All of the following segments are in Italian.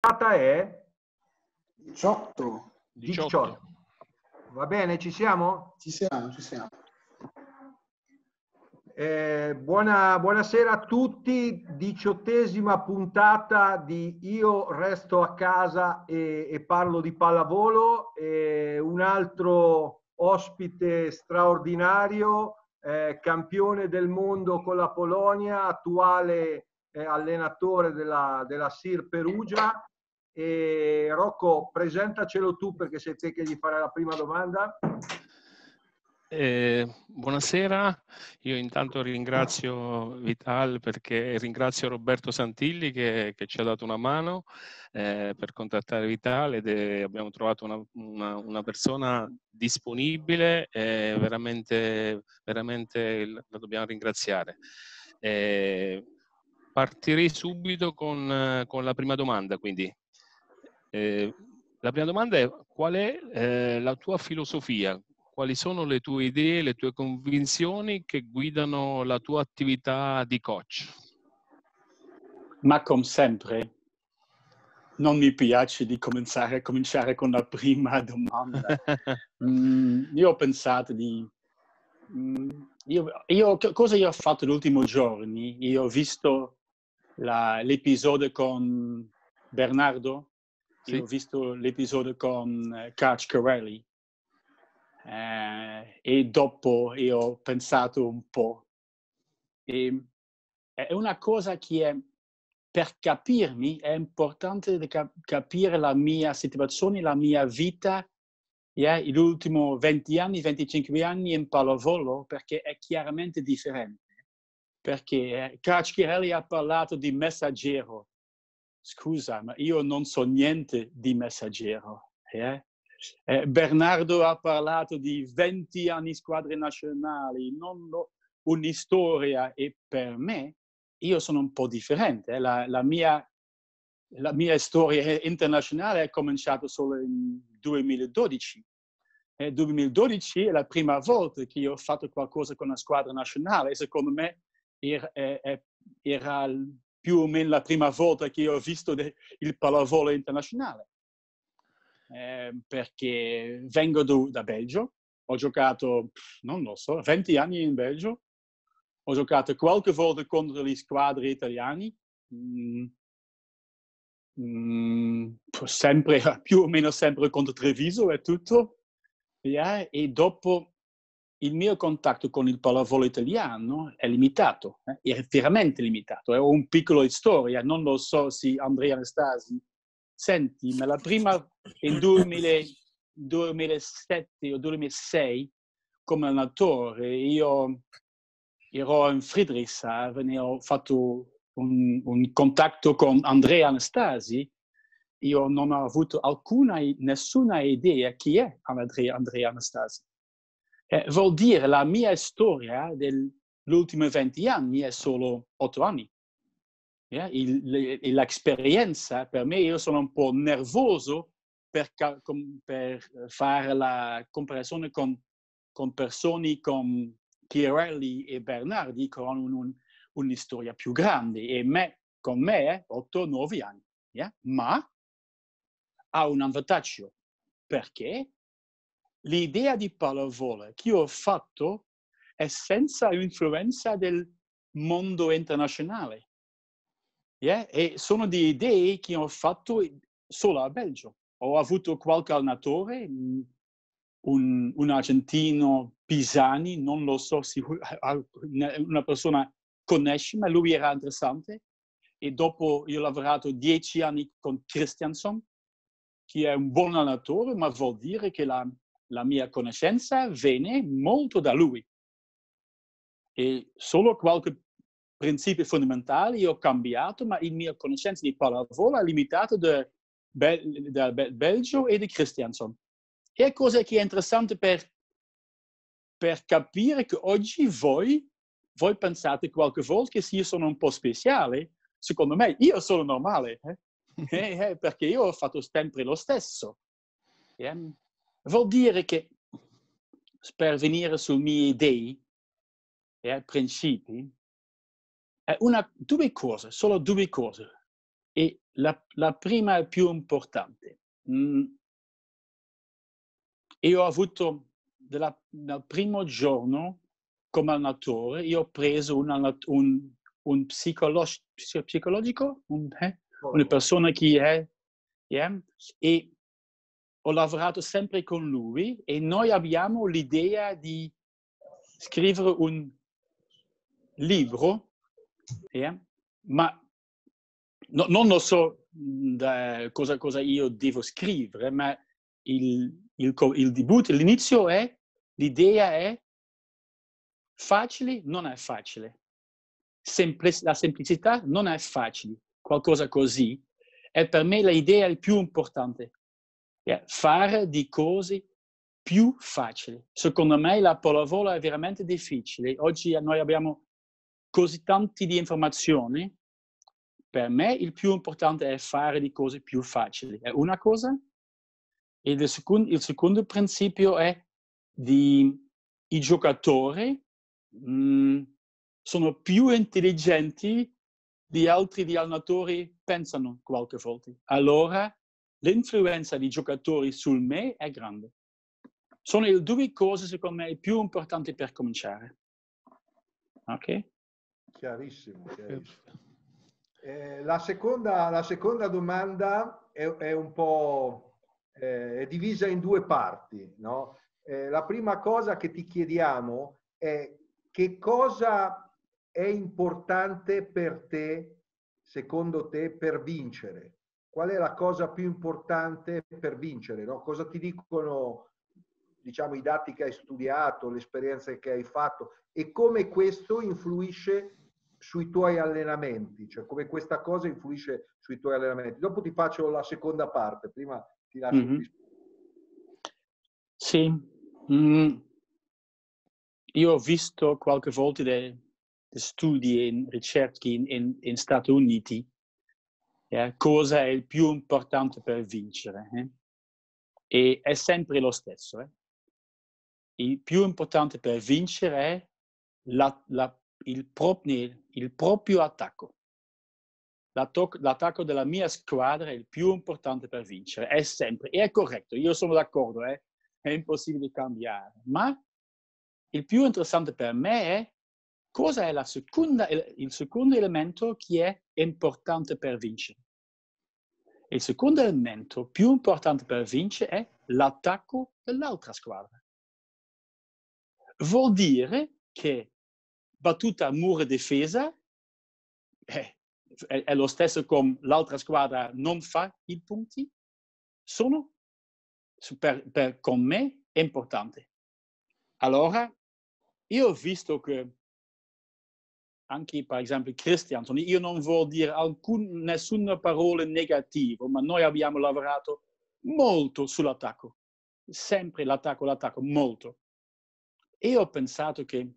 data è? 18. 18. Va bene, ci siamo? Ci siamo, ci siamo. Eh, buona, buonasera a tutti, diciottesima puntata di Io resto a casa e, e parlo di pallavolo. Eh, un altro ospite straordinario, eh, campione del mondo con la Polonia, attuale eh, allenatore della, della SIR Perugia. E Rocco, presentacelo tu perché sei te che gli farà la prima domanda. Eh, buonasera, io intanto ringrazio Vital perché ringrazio Roberto Santilli che, che ci ha dato una mano eh, per contattare Vital ed è, abbiamo trovato una, una, una persona disponibile e veramente, veramente la dobbiamo ringraziare. Eh, partirei subito con, con la prima domanda, quindi eh, la prima domanda è qual è eh, la tua filosofia? Quali sono le tue idee, le tue convinzioni che guidano la tua attività di coach? Ma come sempre, non mi piace di cominciare, cominciare con la prima domanda. mm, io ho pensato di... Mm, io, io, cosa io ho fatto negli ultimi giorni? Io ho visto la, l'episodio con Bernardo, sì. Io ho visto l'episodio con eh, Catch Corelli eh, e dopo io ho pensato un po'. E, eh, è una cosa che è, per capirmi è importante cap- capire la mia situazione, la mia vita, yeah, gli ultimi 20 anni, 25 anni in pallavolo, perché è chiaramente differente. Perché eh, Cacchiarelli ha parlato di messaggero, scusa, ma io non so niente di messaggero. Eh? Eh, Bernardo ha parlato di 20 anni squadre nazionali, non lo, un'istoria e per me io sono un po' differente. Eh? La, la, mia, la, mia, storia internazionale è cominciata solo nel 2012. Nel 2012 è la prima volta che io ho fatto qualcosa con la squadra nazionale e secondo me er, era, era più o meno la prima volta che ho visto de- il pallavolo internazionale, eh, perché vengo do- da Belgio, ho giocato, non lo so, 20 anni in Belgio, ho giocato qualche volta contro le squadre italiane, mm, mm, sempre, più o meno sempre contro Treviso e tutto, yeah? Eh, e dopo il mio contatto con il pallavolo italiano è limitato, eh? è veramente limitato. È un piccolo storia, non lo so se Andrea Anastasi senti, ma la prima in 2000, 2007 o 2006 come allenatore io ero in Friedrichshafen e ho fatto un, un contatto con Andrea Anastasi. Io non ho avuto alcuna, nessuna idea chi è Andrea Anastasi eh, vuol dire la mia storia degli ultimi 20 anni è solo 8 anni. Yeah? l'esperienza, per me, io sono un po' nervoso per, per fare la comparazione con, con persone come Chiarelli e Bernardi che hanno un, un, una storia più grande e me, con me 8-9 eh, anni. Yeah? Ma ha un vantaggio perché l'idea di pallavolo che ho fatto è senza influenza del mondo internazionale. Yeah? E sono di idee che ho fatto solo a Belgio. Ho avuto qualche allenatore, mm, un, un argentino Pisani, non lo so se una persona conosce, ma lui era interessante. E dopo io ho lavorato dieci anni con Christianson, che è un buon allenatore, ma vuol dire che la la mia conoscenza viene molto da lui. E solo qualche principio fondamentale io ho cambiato, ma la mia conoscenza di pallavolo è limitata dal Bel- da Bel- Belgio e di Christianson. E cosa che è interessante per, per capire che oggi voi, voi pensate qualche volta che io sono un po' speciale, secondo me io sono normale, eh? eh, eh perché io ho fatto sempre lo stesso. E, ehm, Vuol dire che per venire su mie idee e eh, principi è una, due cose, solo due cose. E la, la prima è più importante. Mm. Io ho avuto della, dal primo giorno come allenatore, io ho preso un, un, un psicolo, psicologico, un, eh, una persona che è, yeah, e ho lavorato sempre con lui e noi abbiamo l'idea di scrivere un libro, eh? ma no, non lo so mm, cosa, cosa, io devo scrivere, ma il, il, il debutto, l'inizio è, l'idea è facile, non è facile. Semplic- la semplicità non è facile, qualcosa così. E per me l'idea è più importante yeah, fare di cose più facili. Secondo me la pallavolo è veramente difficile. Oggi noi abbiamo così tante di informazioni. Per me il più importante è fare di cose più facili. È una cosa. E il secondo, il secondo principio è di i giocatori mh, mm, sono più intelligenti di altri gli allenatori pensano qualche volta. Allora l'influenza dei giocatori sul me è grande. Sono le due cose, secondo me, più importanti per cominciare. Ok? Chiarissimo, chiarissimo. Eh, la, seconda, la, seconda, domanda è, è un po' eh, è divisa in due parti. No? Eh, la prima cosa che ti chiediamo è che cosa è importante per te, secondo te, per vincere? qual è la cosa più importante per vincere? No? Cosa ti dicono diciamo, i dati che hai studiato, le esperienze che hai fatto e come questo influisce sui tuoi allenamenti, cioè come questa cosa influisce sui tuoi allenamenti. Dopo ti faccio la seconda parte, prima ti lascio. Mm-hmm. Sì, mm. io ho visto qualche volta dei, dei studi e ricerche in, in, in Stati Uniti eh, cosa è il più importante per vincere. Eh? E è sempre lo stesso. Eh? Il più importante per vincere è la, la, il, pro, il, proprio attacco. L'attacco della mia squadra è il più importante per vincere, è sempre, e è corretto, io sono d'accordo, eh? è impossibile cambiare, ma il più interessante per me è cosa è seconda, il secondo elemento che è importante per vincere? Il secondo elemento più importante per vincere è l'attacco dell'altra squadra. Vuol dire che battuta muro difesa è, eh, è, è lo stesso come l'altra squadra non fa i punti, sono per, per, con me importanti. Allora, io ho visto che anche per esempio Christianson, io non voglio dire alcun, nessuna parola negativa, ma noi abbiamo lavorato molto sull'attacco, sempre l'attacco, l'attacco, molto. E ho pensato che i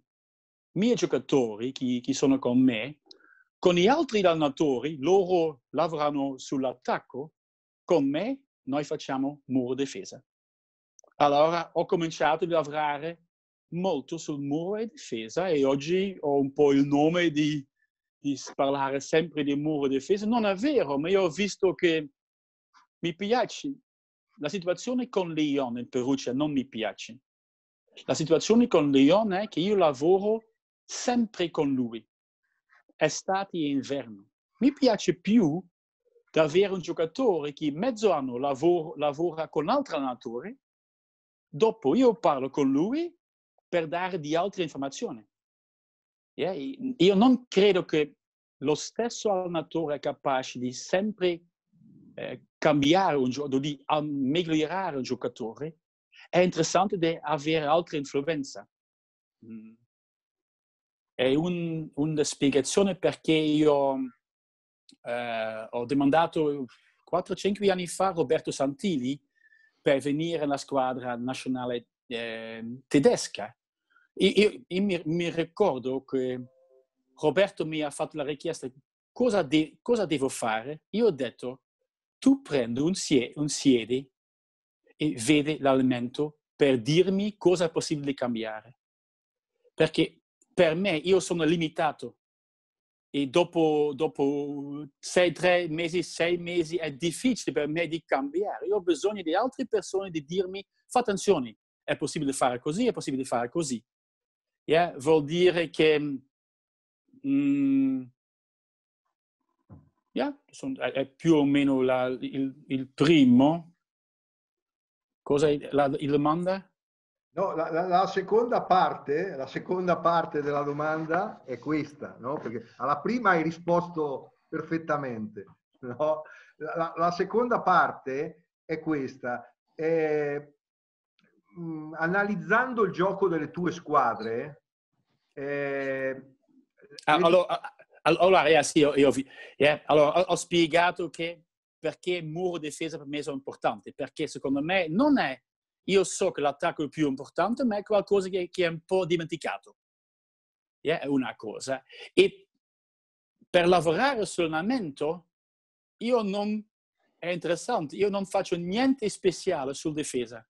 miei giocatori, che, che sono con me, con gli altri allenatori, loro lavorano sull'attacco, con me noi facciamo muro difesa. Allora ho cominciato a lavorare molto sul muro e difesa e oggi ho un po' il nome di, di parlare sempre di muro e difesa. Non è vero, ma io ho visto che mi piace. La situazione con Lyon in Perugia cioè non mi piace. La situazione con Lyon è che io lavoro sempre con lui, estate e inverno. Mi piace più di avere un giocatore che mezzo anno lavora, lavora con l'altro allenatore, dopo io parlo con lui per dare di altre informazioni. Yeah? Io non credo che lo stesso allenatore è capace di sempre eh, cambiare un gioco, di migliorare un giocatore, è interessante di avere altre influenze. Mm. È un, una spiegazione perché io eh, ho demandato 4-5 anni fa a Roberto Santilli per venire nella squadra nazionale eh, tedesca io, io mi, mi, ricordo che Roberto mi ha fatto la richiesta, cosa, de, cosa devo fare? Io ho detto, tu prendi un, sie, un siede e vedi l'alimento per dirmi cosa è possibile cambiare. Perché per me io sono limitato e dopo, dopo sei, tre mesi, sei mesi è difficile per me di cambiare. Io ho bisogno di altre persone di dirmi, fa attenzione, è possibile fare così, è possibile fare così yeah, vuol dire che ehm, mm, yeah, son, è, più o meno la, il, il, primo. Cosa è la, la domanda? No, la, la, la, seconda parte, la seconda parte della domanda è questa, no? Perché alla prima hai risposto perfettamente, no? La, la seconda parte è questa. È, mh, mm, analizzando il gioco delle tue squadre, eh, ah, allora, ah, ah, allora sì, io, io eh, allora, ho, spiegato che perché muro difesa per me sono importanti, perché secondo me non è, io so che l'attacco è più importante, ma è qualcosa che, che è un po' dimenticato. Yeah, è una cosa. E per lavorare sull'allenamento, io non, è interessante, io non faccio niente speciale sul difesa.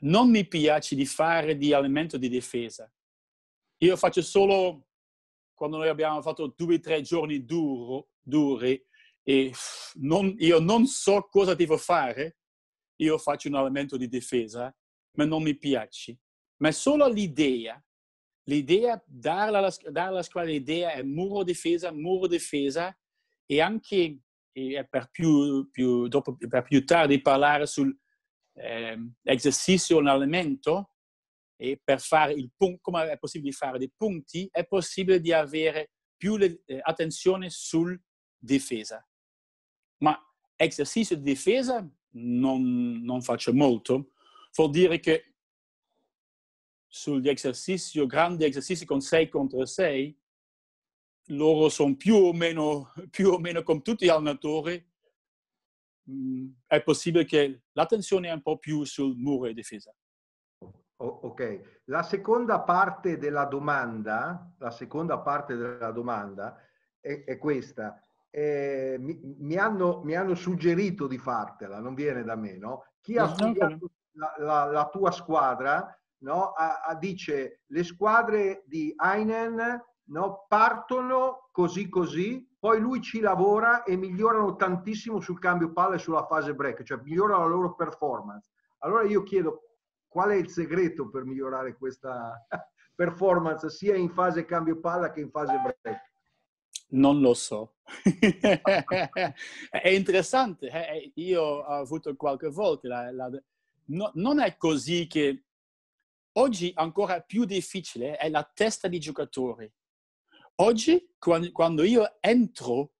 Non mi piace di fare di allenamento di difesa. Io faccio solo quando noi abbiamo fatto due o tre giorni duro, duri e non, io non so cosa devo fare, io faccio un allenamento di difesa, ma non mi piace. Ma solo l'idea, l'idea, darla alla, dare alla squadra l'idea è muro difesa, muro difesa e anche e per, più, più, dopo, per più tardi parlare sull'esercizio ehm, eh, un allenamento, e per fare il punto, come è possibile fare dei punti, è possibile di avere più le, eh, attenzione sul difesa. Ma esercizio di difesa non, non faccio molto, vuol dire che sugli esercizi, grandi esercizi con 6 contro 6, loro sono più o meno, più o meno come tutti gli allenatori, mm, è possibile che l'attenzione è un po' più sul muro di difesa. Oh, ok, la seconda parte della domanda, la seconda parte della domanda è, è questa. Eh, mi, mi, hanno, mi, hanno, suggerito di fartela, non viene da me, no? Chi ha studiato la, la, la tua squadra no? A, a dice le squadre di Heinen no? partono così così, poi lui ci lavora e migliorano tantissimo sul cambio palla e sulla fase break, cioè migliorano la loro performance. Allora io chiedo Qual è il segreto per migliorare questa performance sia in fase cambio palla che in fase break? Non lo so. è interessante, eh, eh, io ho avuto qualche volta la, la... No, non è così che oggi ancora più difficile eh, è la testa di giocatori. Oggi, quando io entro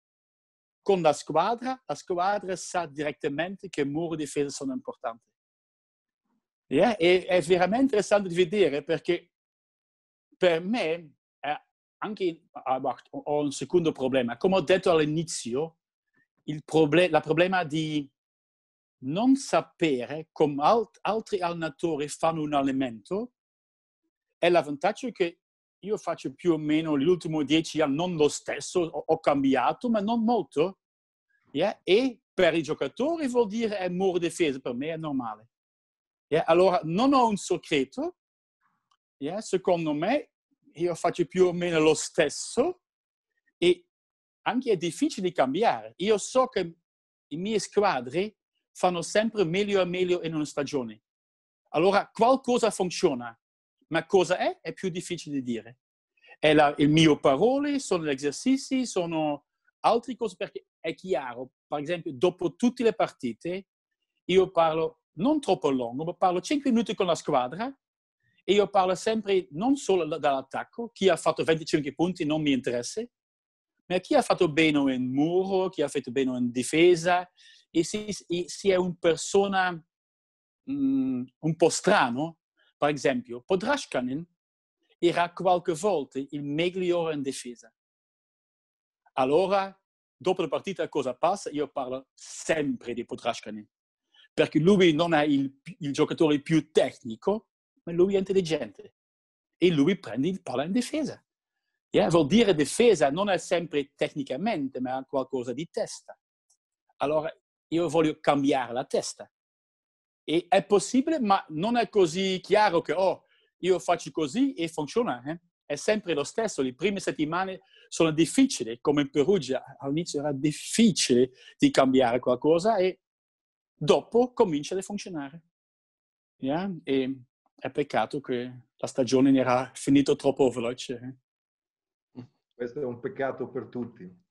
con la squadra, la squadra sa direttamente che muro difesa sono importanti. Yeah? E è veramente interessante di vedere perché per me anche ah, ho un secondo problema. Come ho detto all'inizio, il proble- la problema di non sapere come alt- altri allenatori fanno un allenamento è l'avvantaggio che io faccio più o meno gli ultimi dieci anni non lo stesso, ho, ho cambiato, ma non molto. Yeah? E per i giocatori vuol dire è muro difesa, per me è normale. Yeah? Allora, non ho un segreto, yeah? secondo me io faccio più o meno lo stesso e anche è difficile cambiare. Io so che i miei squadri fanno sempre meglio e meglio in una stagione. Allora qualcosa funziona, ma cosa è? È più difficile di dire. È la, il mio parole, sono gli esercizi, sono altre cose perché è chiaro. Per esempio, dopo tutte le partite, io parlo non troppo lungo, ma parlo 5 minuti con la squadra e io parlo sempre non solo dall'attacco, chi ha fatto 25 punti non mi interessa, ma chi ha fatto bene in muro, chi ha fatto bene in difesa, e se, se è una persona um, un po' strana, per esempio, Podrashkanin era qualche volta il migliore in difesa. Allora, dopo la partita cosa passa? Io parlo sempre di Podrashkanin perché lui non è il, il giocatore più tecnico, ma lui è intelligente e lui prende il palla in difesa. Yeah? Vuol dire difesa non è sempre tecnicamente, ma qualcosa di testa. Allora io voglio cambiare la testa. E è possibile, ma non è così chiaro che oh, io faccio così e funziona. Eh? È sempre lo stesso. Le prime settimane sono difficili, come in Perugia all'inizio era difficile di cambiare qualcosa e dopo comincia a funzionare. Yeah? E è peccato che la stagione era finita troppo veloce. Eh. Mm. Questo è un peccato per tutti.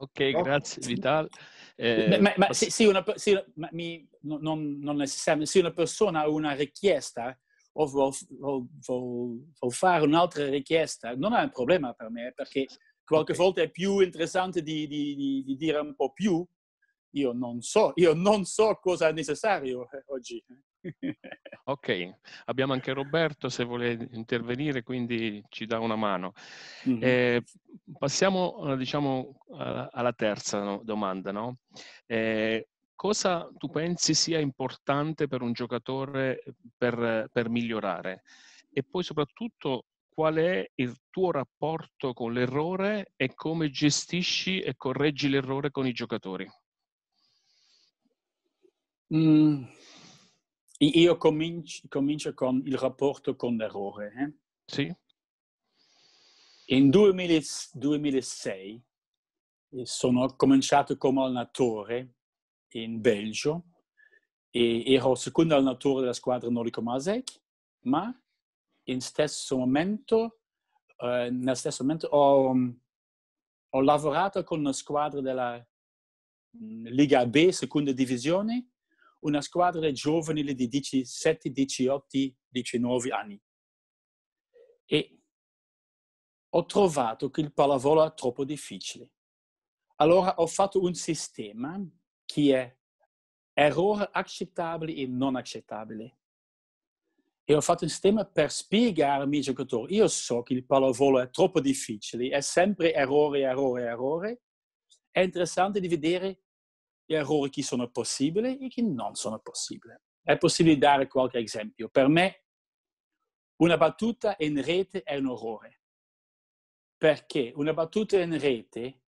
Ok, no. grazie Vital. Eh, ma, se, una, se una persona ha una richiesta o vuol, vuol, vuol, vuol, fare un'altra richiesta, non è un problema per me, perché qualche okay. volta è più interessante di, di, di, di dire un po' più io non so, io non so cosa è necessario eh, oggi. Eh. ok, abbiamo anche Roberto se vuole intervenire, quindi ci dà una mano. Mm-hmm. Eh, passiamo eh, diciamo, alla terza domanda. No? Eh, cosa tu pensi sia importante per un giocatore per, per migliorare? E poi soprattutto qual è il tuo rapporto con l'errore e come gestisci e correggi l'errore con i giocatori? Mm, io comincio, comincio, con il rapporto con l'errore. Eh? Sì. In 2000, 2006 eh, sono cominciato come allenatore in Belgio e ero secondo allenatore della squadra Nolico Masek, ma in stesso momento, eh, nel stesso momento ho, ho lavorato con la squadra della mm, Liga B, seconda divisione, una squadra giovanile di 17, 18, 19 anni. E ho trovato che il pallavolo è troppo difficile. Allora ho fatto un sistema che è errore accettabile e non accettabile. E ho fatto un sistema per spiegare ai miei giocatori, io so che il pallavolo è troppo difficile, è sempre errore, errore, errore. È interessante di vedere gli errori che sono possibili e che non sono possibili. È possibile dare qualche esempio. Per me una battuta in rete è un errore. perché una battuta in rete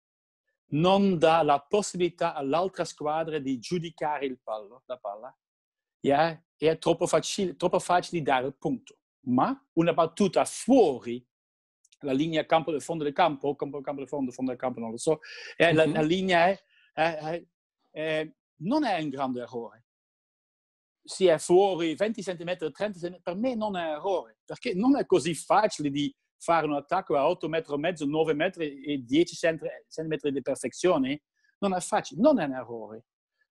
non dà la possibilità all'altra squadra di giudicare il pallo, la palla, yeah? è troppo facile, troppo facile dare il punto. Ma una battuta fuori la linea campo del fondo del campo, campo, campo del fondo, fondo del campo, non lo so, mm-hmm. la, la, linea è, è, è, eh, non è un grande errore. Se è fuori 20 cm, 30 cm, per me non è un errore, perché non è così facile di fare un attacco a 8 metri e mezzo, 9 metri e 10 cm di perfezione. Non è facile, non è un errore.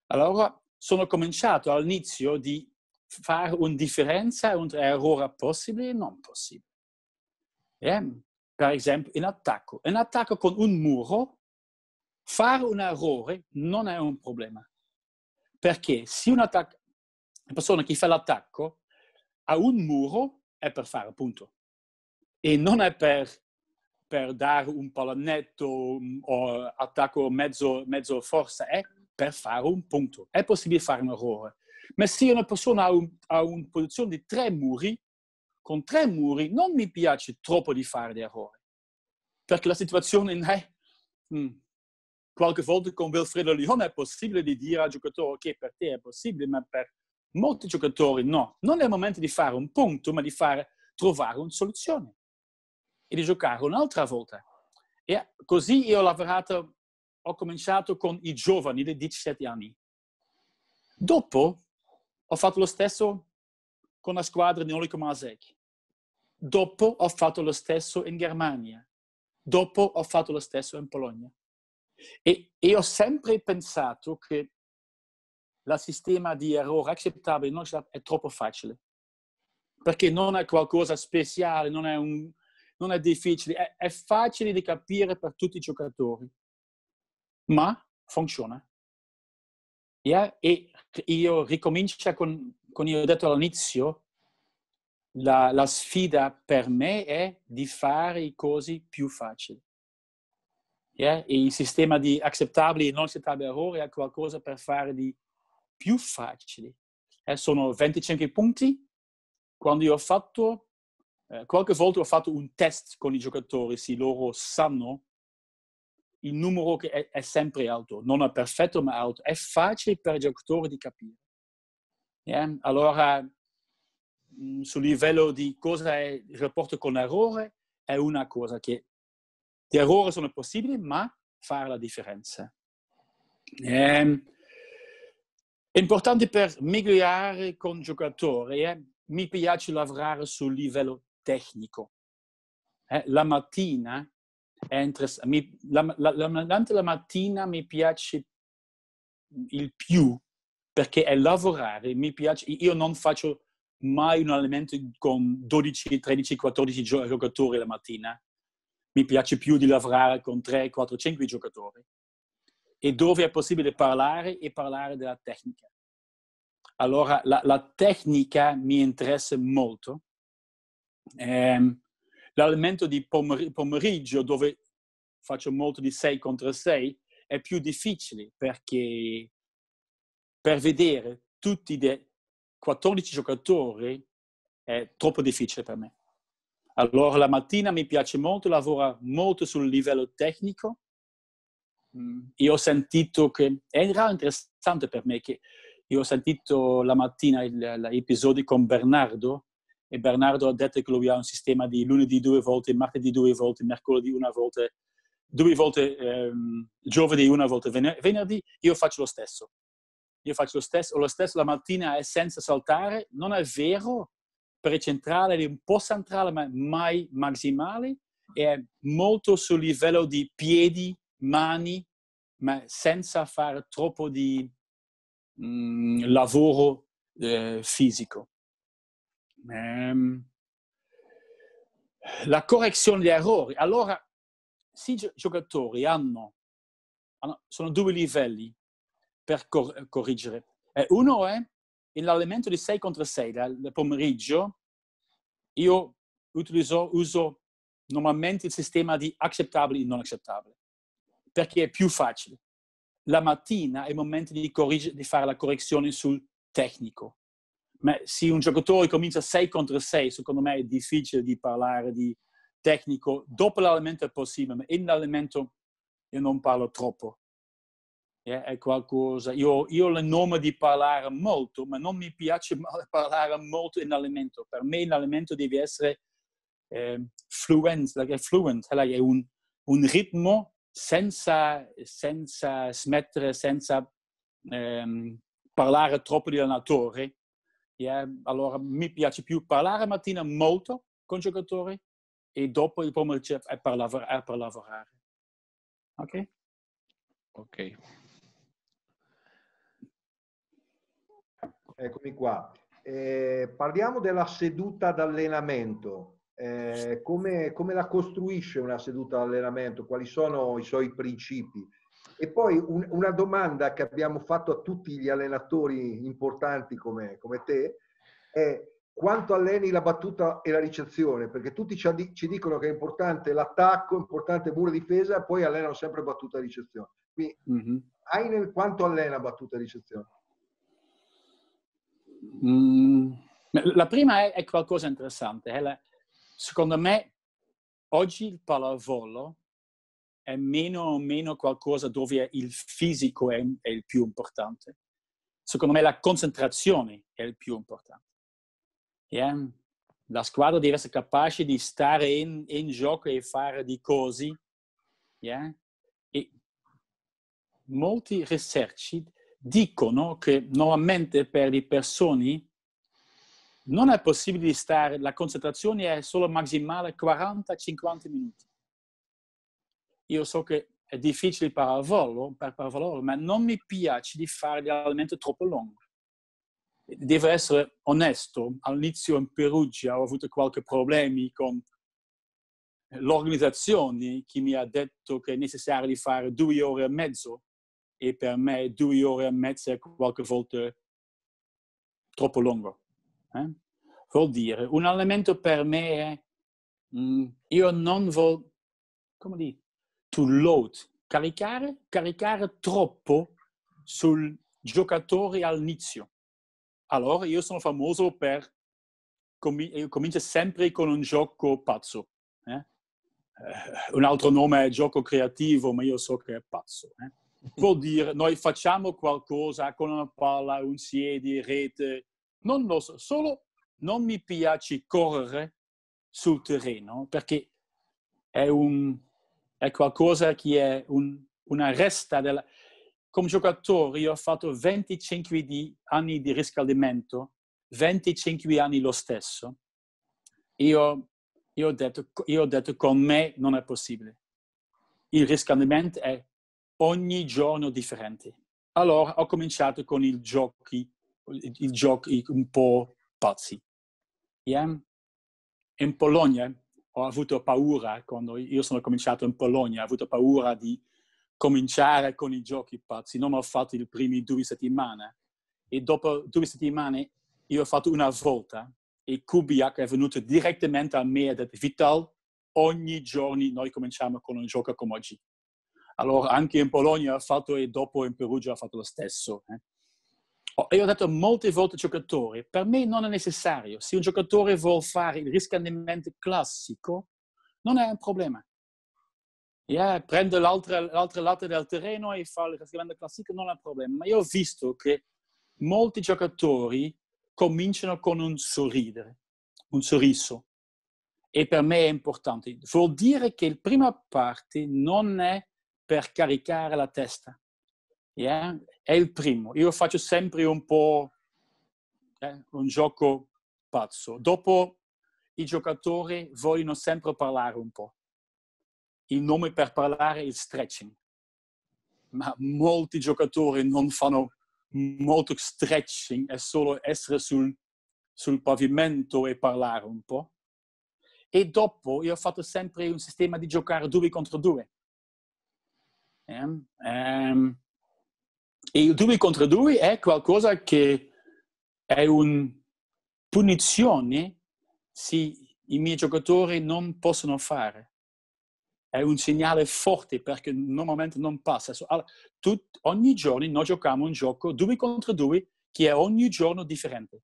Allora sono cominciato all'inizio di fare una differenza tra errore possibile e non possibile. Eh? Per esempio, in attacco. In attacco con un muro Fare un errore non è un problema, perché se una persona che fa l'attacco a un muro è per fare punto e non è per, per dare un pallonetto mm, o attacco mezzo, mezzo forza, è per fare un punto. È possibile fare un errore. Ma se una persona ha, un, ha una posizione di tre muri, con tre muri non mi piace troppo di fare di errori, perché la situazione è... Mm, qualche volta con Wilfredo Lione è possibile di dire al giocatore che per te è possibile, ma per molti giocatori no. Non è il momento di fare un punto, ma di fare, trovare una soluzione e di giocare un'altra volta. E così io ho lavorato, ho cominciato con i giovani di 17 anni. Dopo ho fatto lo stesso con la squadra di Enrico Masek. Dopo ho fatto lo stesso in Germania. Dopo ho fatto lo stesso in Polonia. E, e ho sempre pensato che il sistema di errore accettabile non è troppo facile, perché non è qualcosa di speciale, non è, un, non è difficile, è, è facile da capire per tutti i giocatori, ma funziona. Yeah? E io ricomincio con, come ho detto all'inizio, la, la, sfida per me è di fare i cose più facili yeah? il sistema di accettabili e non accettabili errori è qualcosa per fare di più facile. Eh, sono 25 punti. Quando io ho fatto, eh, qualche volta ho fatto un test con i giocatori, se loro sanno il numero che è, è sempre alto, non è perfetto ma alto, è facile per i giocatori di capire. Yeah? Allora, mm, sul livello di cosa è il rapporto con l'errore, è una cosa che gli errori sono possibili, ma fare la differenza. Ehm, è importante per migliorare con giocatori. Eh? Mi piace lavorare sul livello tecnico. Eh, la mattina è interessante. Mi, la, la, la, la mattina mi piace il più perché è lavorare. Mi piace, io non faccio mai un allenamento con 12, 13, 14 giocatori la mattina mi piace più di lavorare con 3, 4, 5 giocatori e dove è possibile parlare e parlare della tecnica. Allora, la, la tecnica mi interessa molto. Eh, l'elemento di pomeriggio, dove faccio molto di 6 contro 6, è più difficile perché per vedere tutti i 14 giocatori è troppo difficile per me. Allora la mattina mi piace molto lavorare molto sul livello tecnico. Mm. Io ho sentito che era interessante per me che io ho sentito la mattina l'episodio con Bernardo e Bernardo ha detto che lui ha un sistema di lunedì due volte, martedì due volte, mercoledì una volta, due volte ehm, giovedì una volta, venerdì. Io faccio lo stesso. Io faccio lo stesso, lo stesso la mattina senza saltare. Non è vero precentrale, di un po' centrale, ma mai maximale, è molto sul livello di piedi, mani, ma senza fare troppo di mh, mm, lavoro eh, fisico. Um, la correzione di errori. Allora, se i giocatori hanno, hanno sono due livelli per cor- correggere. Eh, uno è nell'allenamento di 6 contro 6 del pomeriggio, io utilizzo, uso normalmente il sistema di accettabile e non accettabile, perché è più facile. La mattina è il momento di, corrig- di fare la correzione sul tecnico. Ma se un giocatore comincia 6 contro 6, secondo me è difficile di parlare di tecnico. Dopo l'allenamento è possibile, ma in allenamento io non parlo troppo è qualcosa. Io, io ho il nome di parlare molto, ma non mi piace parlare molto in allenamento. Per me in l'allenamento deve essere eh, fluent, like fluent like cioè, un, un, ritmo senza, senza smettere, senza eh, parlare troppo dell'allenatore. Yeah? Allora mi piace più parlare mattina molto con i giocatori e dopo il pomeriggio è per, lavorare. Ok? Ok. Eccomi qua. Eh, parliamo della seduta d'allenamento. Eh, come, come, la costruisce una seduta d'allenamento? Quali sono i suoi principi? E poi un, una domanda che abbiamo fatto a tutti gli allenatori importanti come, come te è quanto alleni la battuta e la ricezione, perché tutti ci, dicono che è importante l'attacco, importante pure e difesa, poi allenano sempre battuta e ricezione. Quindi, mm-hmm. Aine quanto allena battuta e ricezione? Mm, la prima è, è qualcosa di interessante. La, secondo me, oggi il pallavolo è meno, o meno qualcosa dove il fisico è, è, il più importante. Secondo me la concentrazione è il più importante. Yeah? Ehm, la squadra deve essere capace di stare in, in gioco e fare di cose. Yeah? E molti ricerci dicono che normalmente per le persone non è possibile stare, la concentrazione è solo massimale 40-50 minuti. Io so che è difficile per loro, per, per loro, ma non mi piace di fare gli l'allenamento troppo lunghi. Devo essere onesto, all'inizio in Perugia ho avuto qualche problema con l'organizzazione che mi ha detto che è necessario fare due ore e mezzo e per me due ore e mezza qualche volta troppo lungo. Eh? Vuol dire, un allenamento per me è, mh, mm, io non voglio, come dire, to load, caricare, caricare troppo sul giocatore all'inizio. Allora io sono famoso per, com- comincio sempre con un gioco pazzo. Eh? Uh, un altro nome è gioco creativo, ma io so che è pazzo. Eh? vuol dire noi facciamo qualcosa con una palla, un siede, rete, non lo so, solo non mi piace correre sul terreno perché è, un, è qualcosa che è un, una resta della... Come giocatore io ho fatto 25 di anni di riscaldamento, 25 anni lo stesso. Io, io, ho detto, io ho detto con me non è possibile. Il riscaldamento è ogni giorno differenti. Allora ho cominciato con i giochi, i giochi un po' pazzi. Yeah? In Polonia ho avuto paura, quando io sono cominciato in Polonia, ho avuto paura di cominciare con i giochi pazzi. Non ho fatto i primi due settimane. E dopo due settimane io ho fatto una volta e Kubiak è venuto direttamente a me e ha detto Vital, ogni giorno noi cominciamo con un gioco come oggi. Allora anche in Polonia ha fatto e dopo in Perugia ha fatto lo stesso. Eh. Oh, io ho detto molte volte ai giocatori, per me non è necessario. Se un giocatore vuole fare il riscaldamento classico, non è un problema. Yeah, prende l'altra, l'altra lato del terreno e fa il riscaldamento classico, non è un problema. Ma io ho visto che molti giocatori cominciano con un sorridere, un sorriso. E per me è importante. Vuol dire che la prima parte non è per caricare la testa. Yeah? È il primo. Io faccio sempre un po' eh, un gioco pazzo. Dopo i giocatori vogliono sempre parlare un po'. Il nome per parlare è il stretching. Ma molti giocatori non fanno molto stretching, è solo essere sul, sul pavimento e parlare un po'. E dopo io ho fatto sempre un sistema di giocare due contro due Ehm, ehm, e il dubbio contro lui è qualcosa che è una punizione se i miei giocatori non possono fare. È un segnale forte perché normalmente non passa. Allora, tut, ogni giorno noi giochiamo un gioco due contro due che è ogni giorno differente.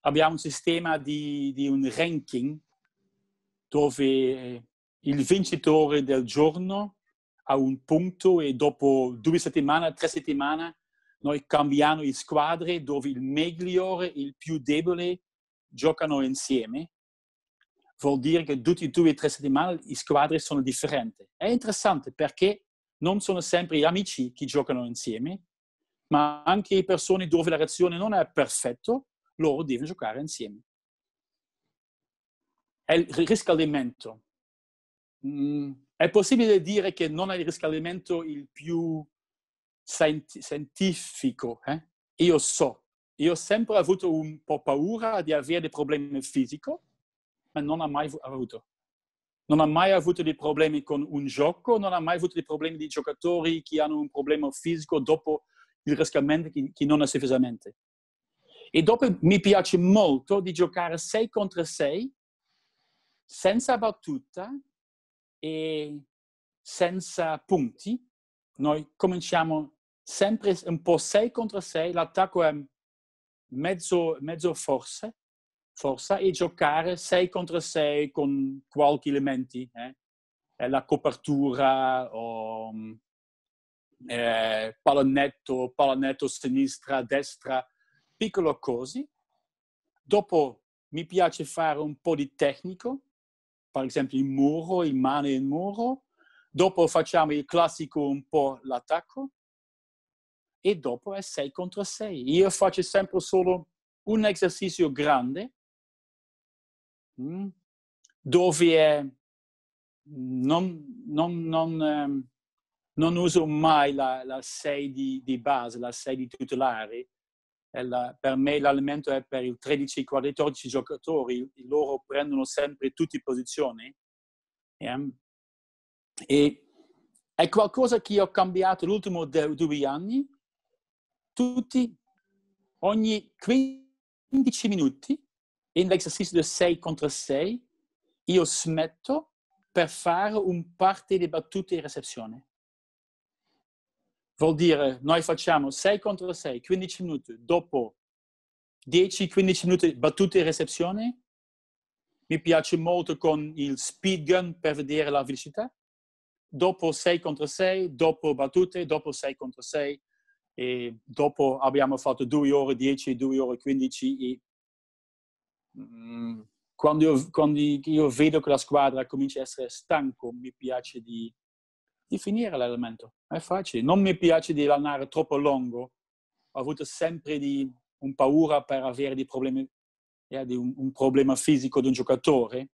Abbiamo un sistema di, di un ranking dove il vincitore del giorno a un punto e dopo due settimane, tre settimane, noi cambiamo le squadre dove il migliore e il più debole giocano insieme. Vuol dire che tutti e due o tre settimane le squadre sono differenti. È interessante perché non sono sempre gli amici che giocano insieme, ma anche le persone dove la reazione non è perfetta, loro devono giocare insieme. È il riscaldamento. Mm. È possibile dire che non è il riscaldamento il più scientifico. Eh? Io so, io ho sempre avuto un po' paura di avere dei problemi fisici, ma non ho mai avuto. Non ho mai avuto dei problemi con un gioco, non ho mai avuto dei problemi di giocatori che hanno un problema fisico dopo il riscaldamento che non è sufficiente. E dopo mi piace molto di giocare 6 contro 6 senza battuta e senza punti. Noi cominciamo sempre un po' 6 contro 6, l'attacco è mezzo, mezzo forza, forza e giocare 6 contro 6 con qualche elemento, eh? la copertura o mm, eh, pallonetto, pallonetto sinistra, destra, piccolo così. Dopo mi piace fare un po' di tecnico, per esempio il muro, il mano e il muro, dopo facciamo il classico un po' l'attacco e dopo è 6 contro 6. Io faccio sempre solo un esercizio grande mm, dove è, non, non, non, ehm, non, uso mai la, 6 di, di base, la 6 di tutelare, la, per me l'allenamento è per i 13-14 giocatori, loro prendono sempre tutte le posizioni. Yeah. E è qualcosa che ho cambiato l'ultimo due anni. Tutti, ogni 15 minuti, in l'esercizio del 6 contro 6, io smetto per fare un parte di battute di recezione. Vuol dire noi facciamo 6 contro 6, 15 minuti, dopo 10-15 minuti battute e recepzione. Mi piace molto con il speed gun per vedere la velocità. Dopo 6 contro 6, dopo battute, dopo 6 contro 6 e dopo abbiamo fatto 2 ore 10, 2 ore 15 e mm, quando io, quando io vedo che la squadra comincia a essere stanco mi piace di di finire l'allenamento. È facile. Non mi piace di allenare troppo lungo. Ho avuto sempre di, un paura per avere dei problemi, eh, di un, un, problema fisico di un giocatore.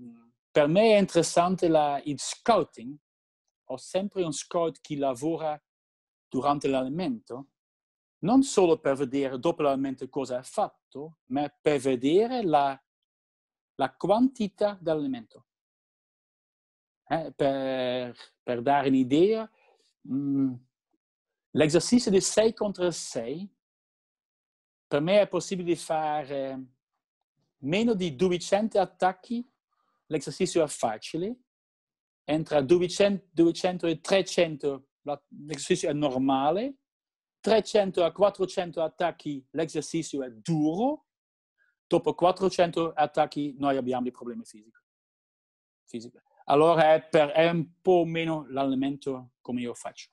Mm. Per me è interessante la, il scouting. Ho sempre un scout che lavora durante l'allenamento, non solo per vedere dopo l'allenamento cosa ha fatto, ma per vedere la, la quantità dell'allenamento eh, per, per, dare un'idea, mm, l'esercizio di 6 contro 6 per me è possibile fare meno di 200 attacchi, l'esercizio è facile, tra 200, 200 e 300 l'esercizio è normale, 300 a 400 attacchi l'esercizio è duro, dopo 400 attacchi noi abbiamo dei problemi fisici allora è, per, è un po' meno l'allenamento come io faccio.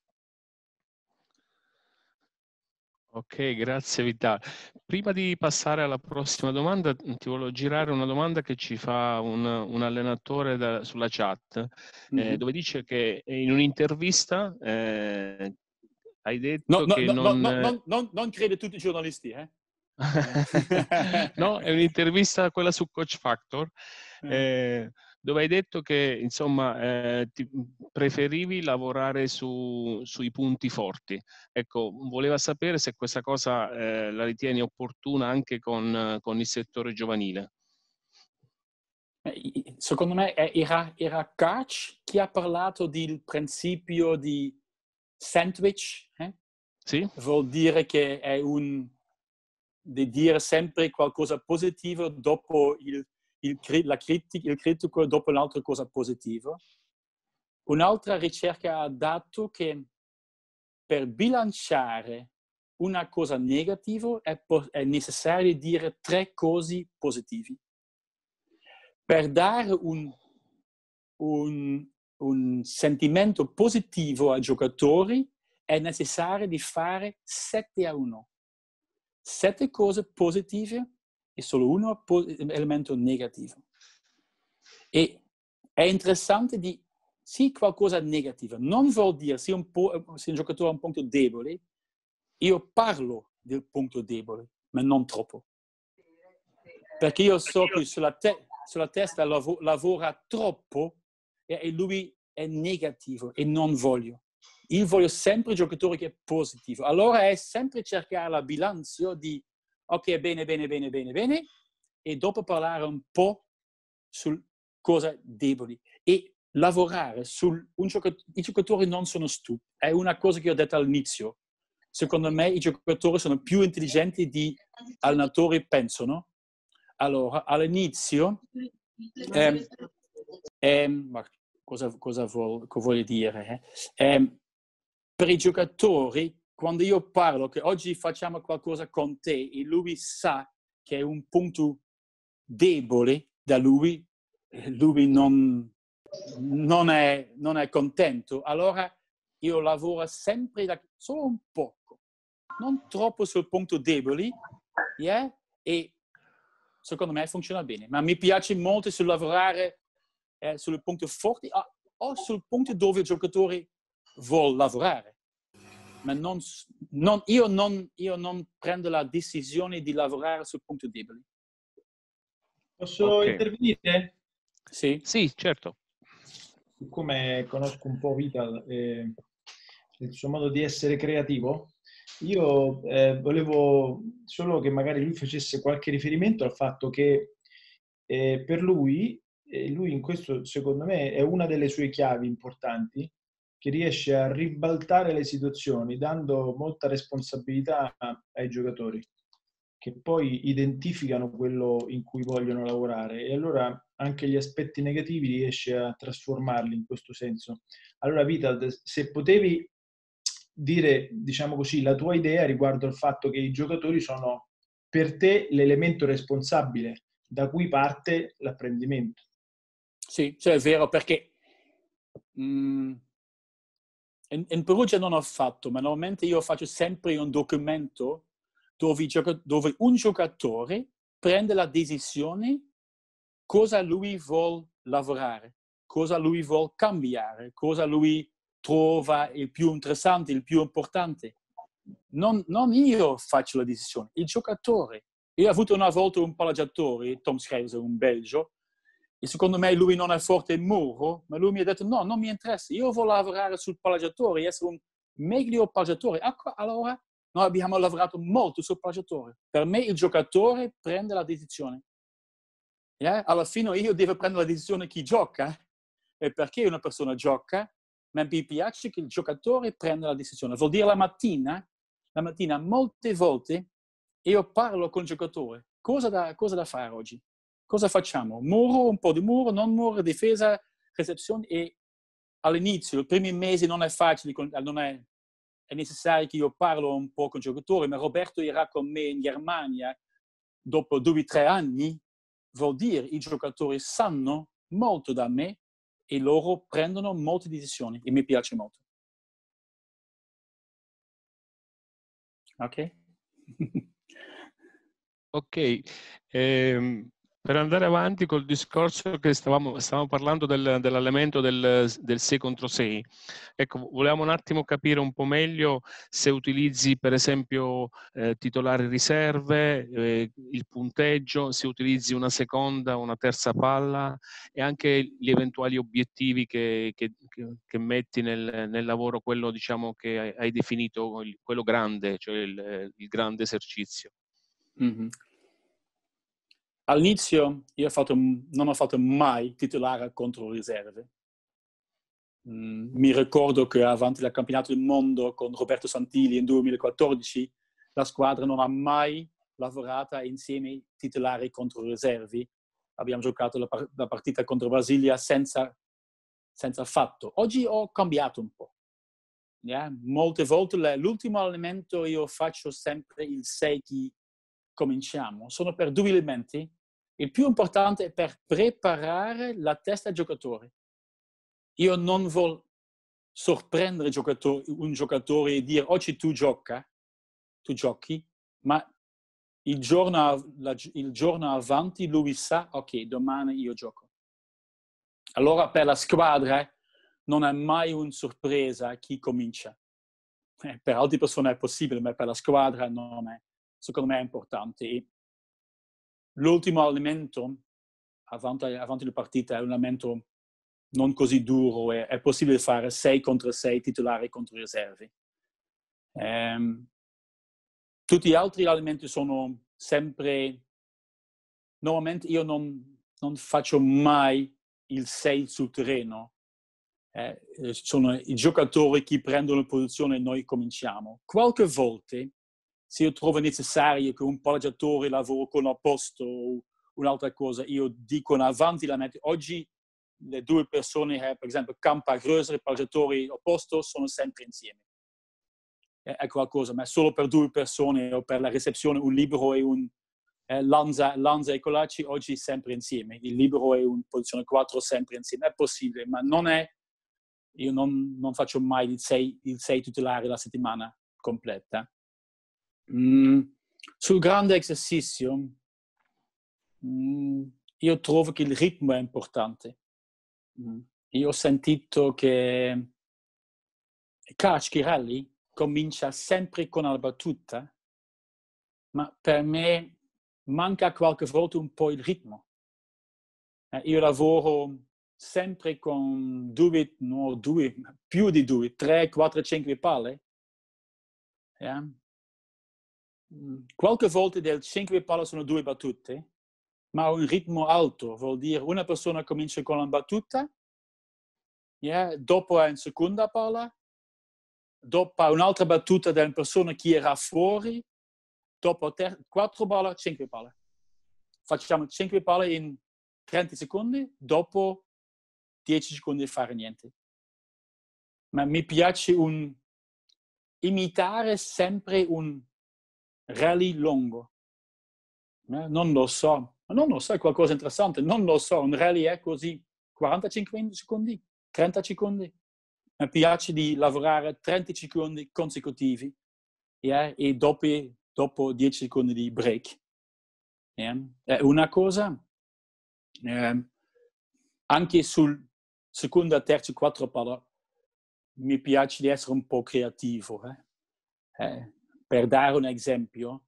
Ok, grazie Vital. Prima di passare alla prossima domanda, ti voglio girare una domanda che ci fa un, un allenatore da, sulla chat, mm-hmm. eh, mhm. dove dice che in un'intervista eh, hai detto no, no, che no, non... Eh, non, non, non crede tutti i giornalisti, eh? no, è un'intervista quella su Coach Factor. Eh, eh dove hai detto che insomma eh, mm, preferivi lavorare su, sui punti forti. Ecco, voleva sapere se questa cosa eh, la ritieni opportuna anche con, con, il settore giovanile. Secondo me era, era Karch che ha parlato del principio di sandwich. Eh? Sì. Vuol dire che è un di dire sempre qualcosa positivo dopo il il, la critica, il critico dopo l'altra cosa positiva. Un'altra ricerca ha dato che per bilanciare una cosa negativa è, è necessario dire tre cose positive. Per dare un, un, un sentimento positivo ai giocatori è necessario di fare 7 a 1. Sette cose positive è solo un elemento negativo. E è interessante di sì qualcosa negativo, non vuol dire se un, se un giocatore ha un punto debole, io parlo del punto debole, ma non troppo. Perché io so che sulla, te, sulla testa lav- lavora troppo e, e lui è negativo e non voglio. Io voglio sempre un giocatore che è positivo. Allora è sempre cercare la bilancia di Ok, bene, bene, bene, bene, bene. E dopo parlare un po' su cosa deboli e lavorare sul... Giocatore, I giocatori non sono stupidi. È una cosa che ho detto all'inizio. Secondo me i giocatori sono più intelligenti di allenatori pensano. Allora, all'inizio... Ehm, ehm, cosa, cosa vuol, vuol dire? Eh? Ehm, per i giocatori quando io parlo che oggi facciamo qualcosa con te e lui sa che è un punto debole da lui, eh, lui non, non, è, non è contento, allora io lavoro sempre da, solo un poco, non troppo sul punto debole, yeah? e secondo me funziona bene, ma mi piace molto sul lavorare eh, sul punto forte ah, o sul punto dove il giocatore vuole lavorare ma non, non, io, non, io, non, prendo la decisione di lavorare sul punto debole. Posso okay. intervenire? Sì. sì. certo. Siccome conosco un po' Vital e il suo modo di essere creativo, io eh, volevo solo che magari lui facesse qualche riferimento al fatto che eh, per lui, eh, lui in questo secondo me è una delle sue chiavi importanti, che riesce a ribaltare le situazioni dando molta responsabilità ai giocatori che poi identificano quello in cui vogliono lavorare e allora anche gli aspetti negativi riesce a trasformarli in questo senso. Allora Vital, se potevi dire, diciamo così, la tua idea riguardo al fatto che i giocatori sono per te l'elemento responsabile da cui parte l'apprendimento. Sì, cioè è vero perché mh, in, in Perugia non ho fatto, ma normalmente io faccio sempre un documento dove, dove un giocatore prende la decisione cosa lui vuole lavorare, cosa lui vuole cambiare, cosa lui trova il più interessante, il più importante. Non, non io faccio la decisione, il giocatore. Io ho avuto una volta un palleggiatore, Tom Schreves, un belgio, e secondo me lui non è forte in muro, ma lui mi ha detto no, non mi interessa, io voglio lavorare sul palleggiatore, essere un meglio palleggiatore. Allora noi abbiamo lavorato molto sul palleggiatore. Per me il giocatore prende la decisione. Yeah? Eh, alla fine io devo prendere la decisione chi gioca eh? e perché una persona gioca, ma mi piace che il giocatore prenda la decisione. Vuol dire la mattina, la mattina molte volte io parlo con il giocatore, cosa da, cosa da fare oggi? cosa facciamo? Muro, un po' di muro, non muro, difesa, recepzione e all'inizio, i primi mesi non è facile, non è, è, necessario che io parlo un po' con i giocatori, ma Roberto irà con me in Germania dopo due o tre anni, vuol dire che i giocatori sanno molto da me e loro prendono molte decisioni e mi piace molto. Ok? ok, eh, per andare avanti col discorso che stavamo, stavamo parlando del, dell'allenamento del, del 6 contro 6, ecco, volevamo un attimo capire un po' meglio se utilizzi per esempio eh, titolari riserve, eh, il punteggio, se utilizzi una seconda, una terza palla e anche gli eventuali obiettivi che, che, che metti nel, nel, lavoro, quello diciamo, che hai, hai definito quello grande, cioè il, il grande esercizio. Mm-hmm. All'inizio io ho fatto, non ho fatto mai titolare contro riserve. Mm, mi ricordo che avanti al campionato del mondo con Roberto Santilli nel 2014 la squadra non ha mai lavorato insieme titolari contro riserve. Abbiamo giocato la, la partita contro Brasilia senza, senza, fatto. Oggi ho cambiato un po'. Yeah? Molte volte l'ultimo allenamento io faccio sempre il 6 chi cominciamo sono per due elementi. Il più importante è per preparare la testa ai giocatori. Io non voglio sorprendere un giocatore e dire oggi tu gioca, tu giochi, ma il giorno, il giorno avanti lui sa ok, domani io gioco. Allora per la squadra eh, non è mai una sorpresa chi comincia. Eh, per altre persone è possibile, ma per la squadra non è secondo me è importante. l'ultimo elemento avanti, avanti la partita è un elemento non così duro, è, è possibile fare 6 contro 6 titolari contro riserve. Um, tutti gli altri elementi sono sempre... Normalmente io non, non faccio mai il 6 sul terreno, eh, sono i giocatori che prendono posizione e noi cominciamo. Qualche volta se io trovo necessario che un palleggiatore lavori con un o un'altra cosa, io dico in avanti la metto. Oggi le due persone eh, per esempio, campa Gröser e palleggiatori opposto sono sempre insieme. Ecco è qualcosa, ma solo per due persone o per la recezione, un libro e un eh, Lanza, Lanza e Colacci oggi sempre insieme. Il libro e un posizione 4 sempre insieme. È possibile, ma non è... Io non, non faccio mai il 6 sei titolare la settimana completa Mm, sul grande esercizio, mm, io trovo che il ritmo è importante. Mm. Io ho sentito che Cash Rally comincia sempre con la battuta, ma per me manca qualche volta un po' il ritmo. Eh, io lavoro sempre con due, no, due, più di due, tre, quattro, cinque palle. Yeah? Mm. qualche volta del 5 parole sono due battute, ma un ritmo alto, vuol dire una persona comincia con una battuta, yeah? dopo è una seconda palla, dopo un'altra battuta di una persona che era fuori, dopo ter- quattro parole, cinque palle. Facciamo cinque palle in 30 secondi, dopo 10 secondi fare niente. Ma mi piace un, imitare sempre un rally lungo. Eh, non lo so, non lo so, è qualcosa di interessante, non lo so, un rally è così, 45 secondi, 30 secondi. Mi piace di lavorare 30 secondi consecutivi yeah? e dopo, dopo, 10 secondi di break. Yeah? È una cosa, eh, anche sul secondo, terzo, quattro palla, mi piace di essere un po' creativo. Eh? Eh, per dare un esempio,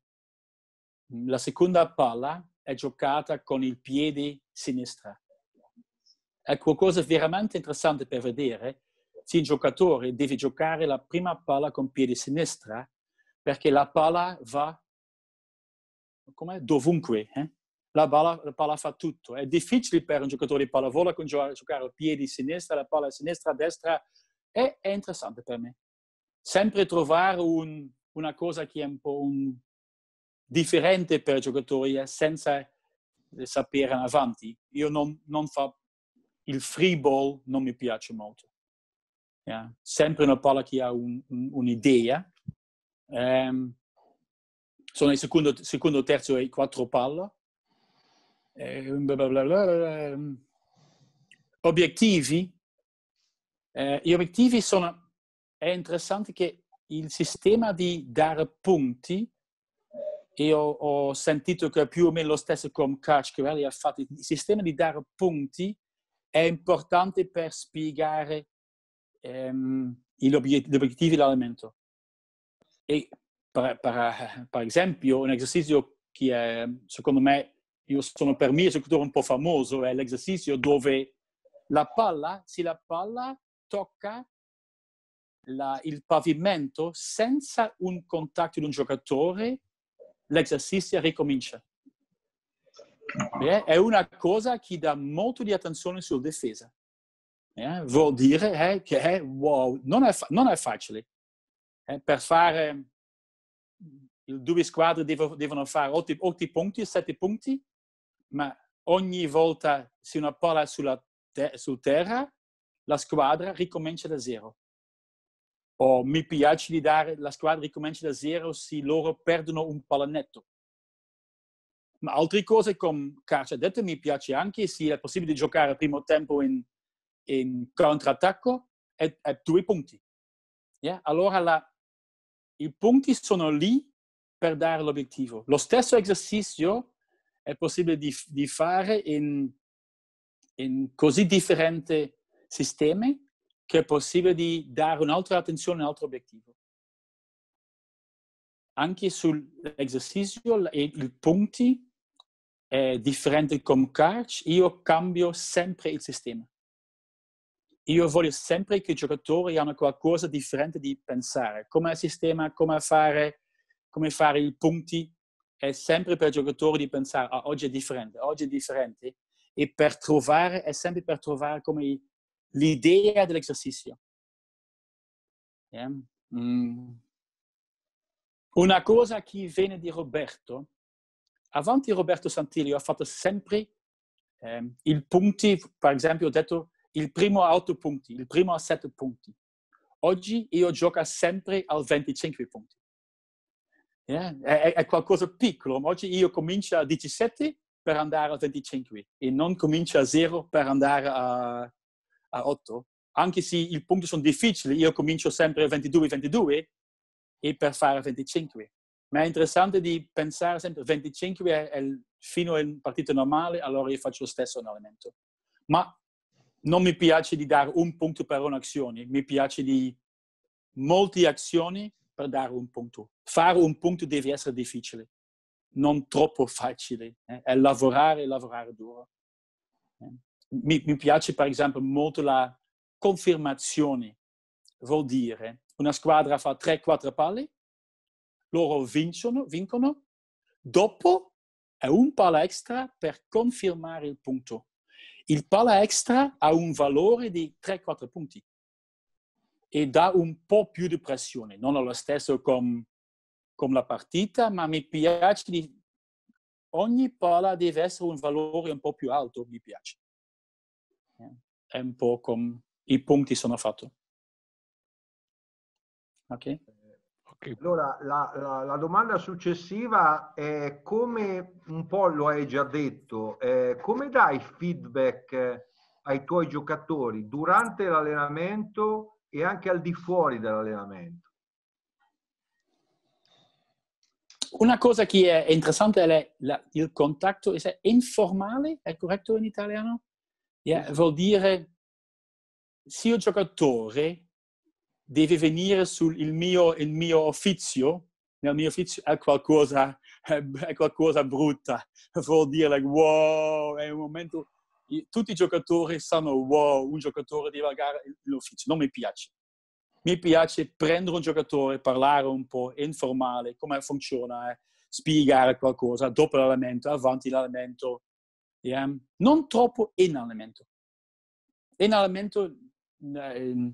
la seconda palla è giocata con il piede sinistro. È qualcosa veramente interessante per vedere se un giocatore deve giocare la prima palla con il piede sinistro perché la palla va com'è? dovunque. Eh? La, palla, la, palla, fa tutto. È difficile per un giocatore di pallavolo giocare il piede sinistro, la palla sinistra, destra. È, è interessante per me. Sempre trovare un, una cosa che è un po' un... differente per i giocatori eh, senza eh, sapere avanti. Io non, non fa il free ball non mi piace molto. Yeah. Sempre una palla che ha un, un, un'idea. Um, sono il secondo, secondo, terzo e quattro palle. Um, ehm, obiettivi. Uh, gli obiettivi sono... È interessante che il sistema di dare punti, e ho, sentito che è più o meno lo stesso con Cash che ha fatto, il sistema di dare punti è importante per spiegare ehm, gli obiettivi dell'allenamento. E per, per, per, esempio, un esercizio che è, secondo me, io sono per me esecutore un po' famoso, è l'esercizio dove la palla, se la palla tocca la, il pavimento senza un contatto di un giocatore, l'esercizio ricomincia. Eh, è una cosa che dà molto di attenzione sulla difesa. Eh, vuol dire eh, che eh, wow, non, è non, è facile. Eh, per fare due squadre devo, devono fare 8, 8 punti, 7 punti, ma ogni volta se una palla è sulla te sul terra, la squadra ricomincia da zero o mi piace di dare la squadra ricomincia da zero se loro perdono un pallonetto. Ma altre cose, come Carci ha detto, mi piace anche se è possibile giocare al primo tempo in, in contrattacco e, e, due punti. Yeah? Allora la, i punti sono lì per dare l'obiettivo. Lo stesso esercizio è possibile di, di fare in, in così differenti sistemi che è possibile di dare un'altra attenzione a un altro obiettivo. Anche sull'esercizio, i punti è differente con Karch, io cambio sempre il sistema. Io voglio sempre che i giocatori hanno qualcosa di differente di pensare, come il sistema, come fare, come fare i punti, è sempre per i giocatori di pensare, ah, oggi è differente, oggi è differente, e per trovare, è sempre per trovare come l'idea dell'esercizio. Yeah. Mm. Una cosa che viene di Roberto, avanti Roberto Santilli ho fatto sempre eh, i punti, per esempio ho detto il primo a 8 punti, il primo a 7 punti. Oggi io gioco sempre al 25 punti. Yeah? È, è, qualcosa piccolo, ma oggi io comincio a 17 per andare a 25 e non comincio a 0 per andare a a 8, anche se i punti sono difficili, io comincio sempre 22-22 e per fare 25. Ma è interessante di pensare sempre 25 è, il, fino a un partito normale, allora io faccio lo stesso allenamento. Ma non mi piace di dare un punto per un'azione, mi piace di molte azioni per dare un punto. Fare un punto deve essere difficile, non troppo facile. Eh? È lavorare e lavorare duro. Eh? mi, mi piace per esempio molto la confermazione, vuol dire una squadra fa 3-4 palle, loro vincono, vincono, dopo è un palla extra per confermare il punto. Il palla extra ha un valore di 3-4 punti e dà un po' più di pressione, non è lo stesso come con la partita, ma mi piace di ogni palla deve essere un valore un po' più alto, mi piace è un po' come i punti sono fatti. Ok? Allora, la, la, la, domanda successiva è come, un po' lo hai già detto, eh, come dai feedback ai tuoi giocatori durante l'allenamento e anche al di fuori dell'allenamento? Una cosa che è interessante è la, il contatto, è informale, è corretto in italiano? yeah, vuol dire se un giocatore deve venire sul il mio, il mio offizio, nel mio ufficio è qualcosa, è qualcosa brutta, vuol dire wow, è un momento, tutti i giocatori sanno wow, un giocatore deve pagare l'ufficio, non mi piace. Mi piace prendere un giocatore, parlare un po', informale, come funziona, eh? spiegare qualcosa dopo l'allenamento, avanti l'allenamento, Yeah? Non troppo in In Inalimento, ehm,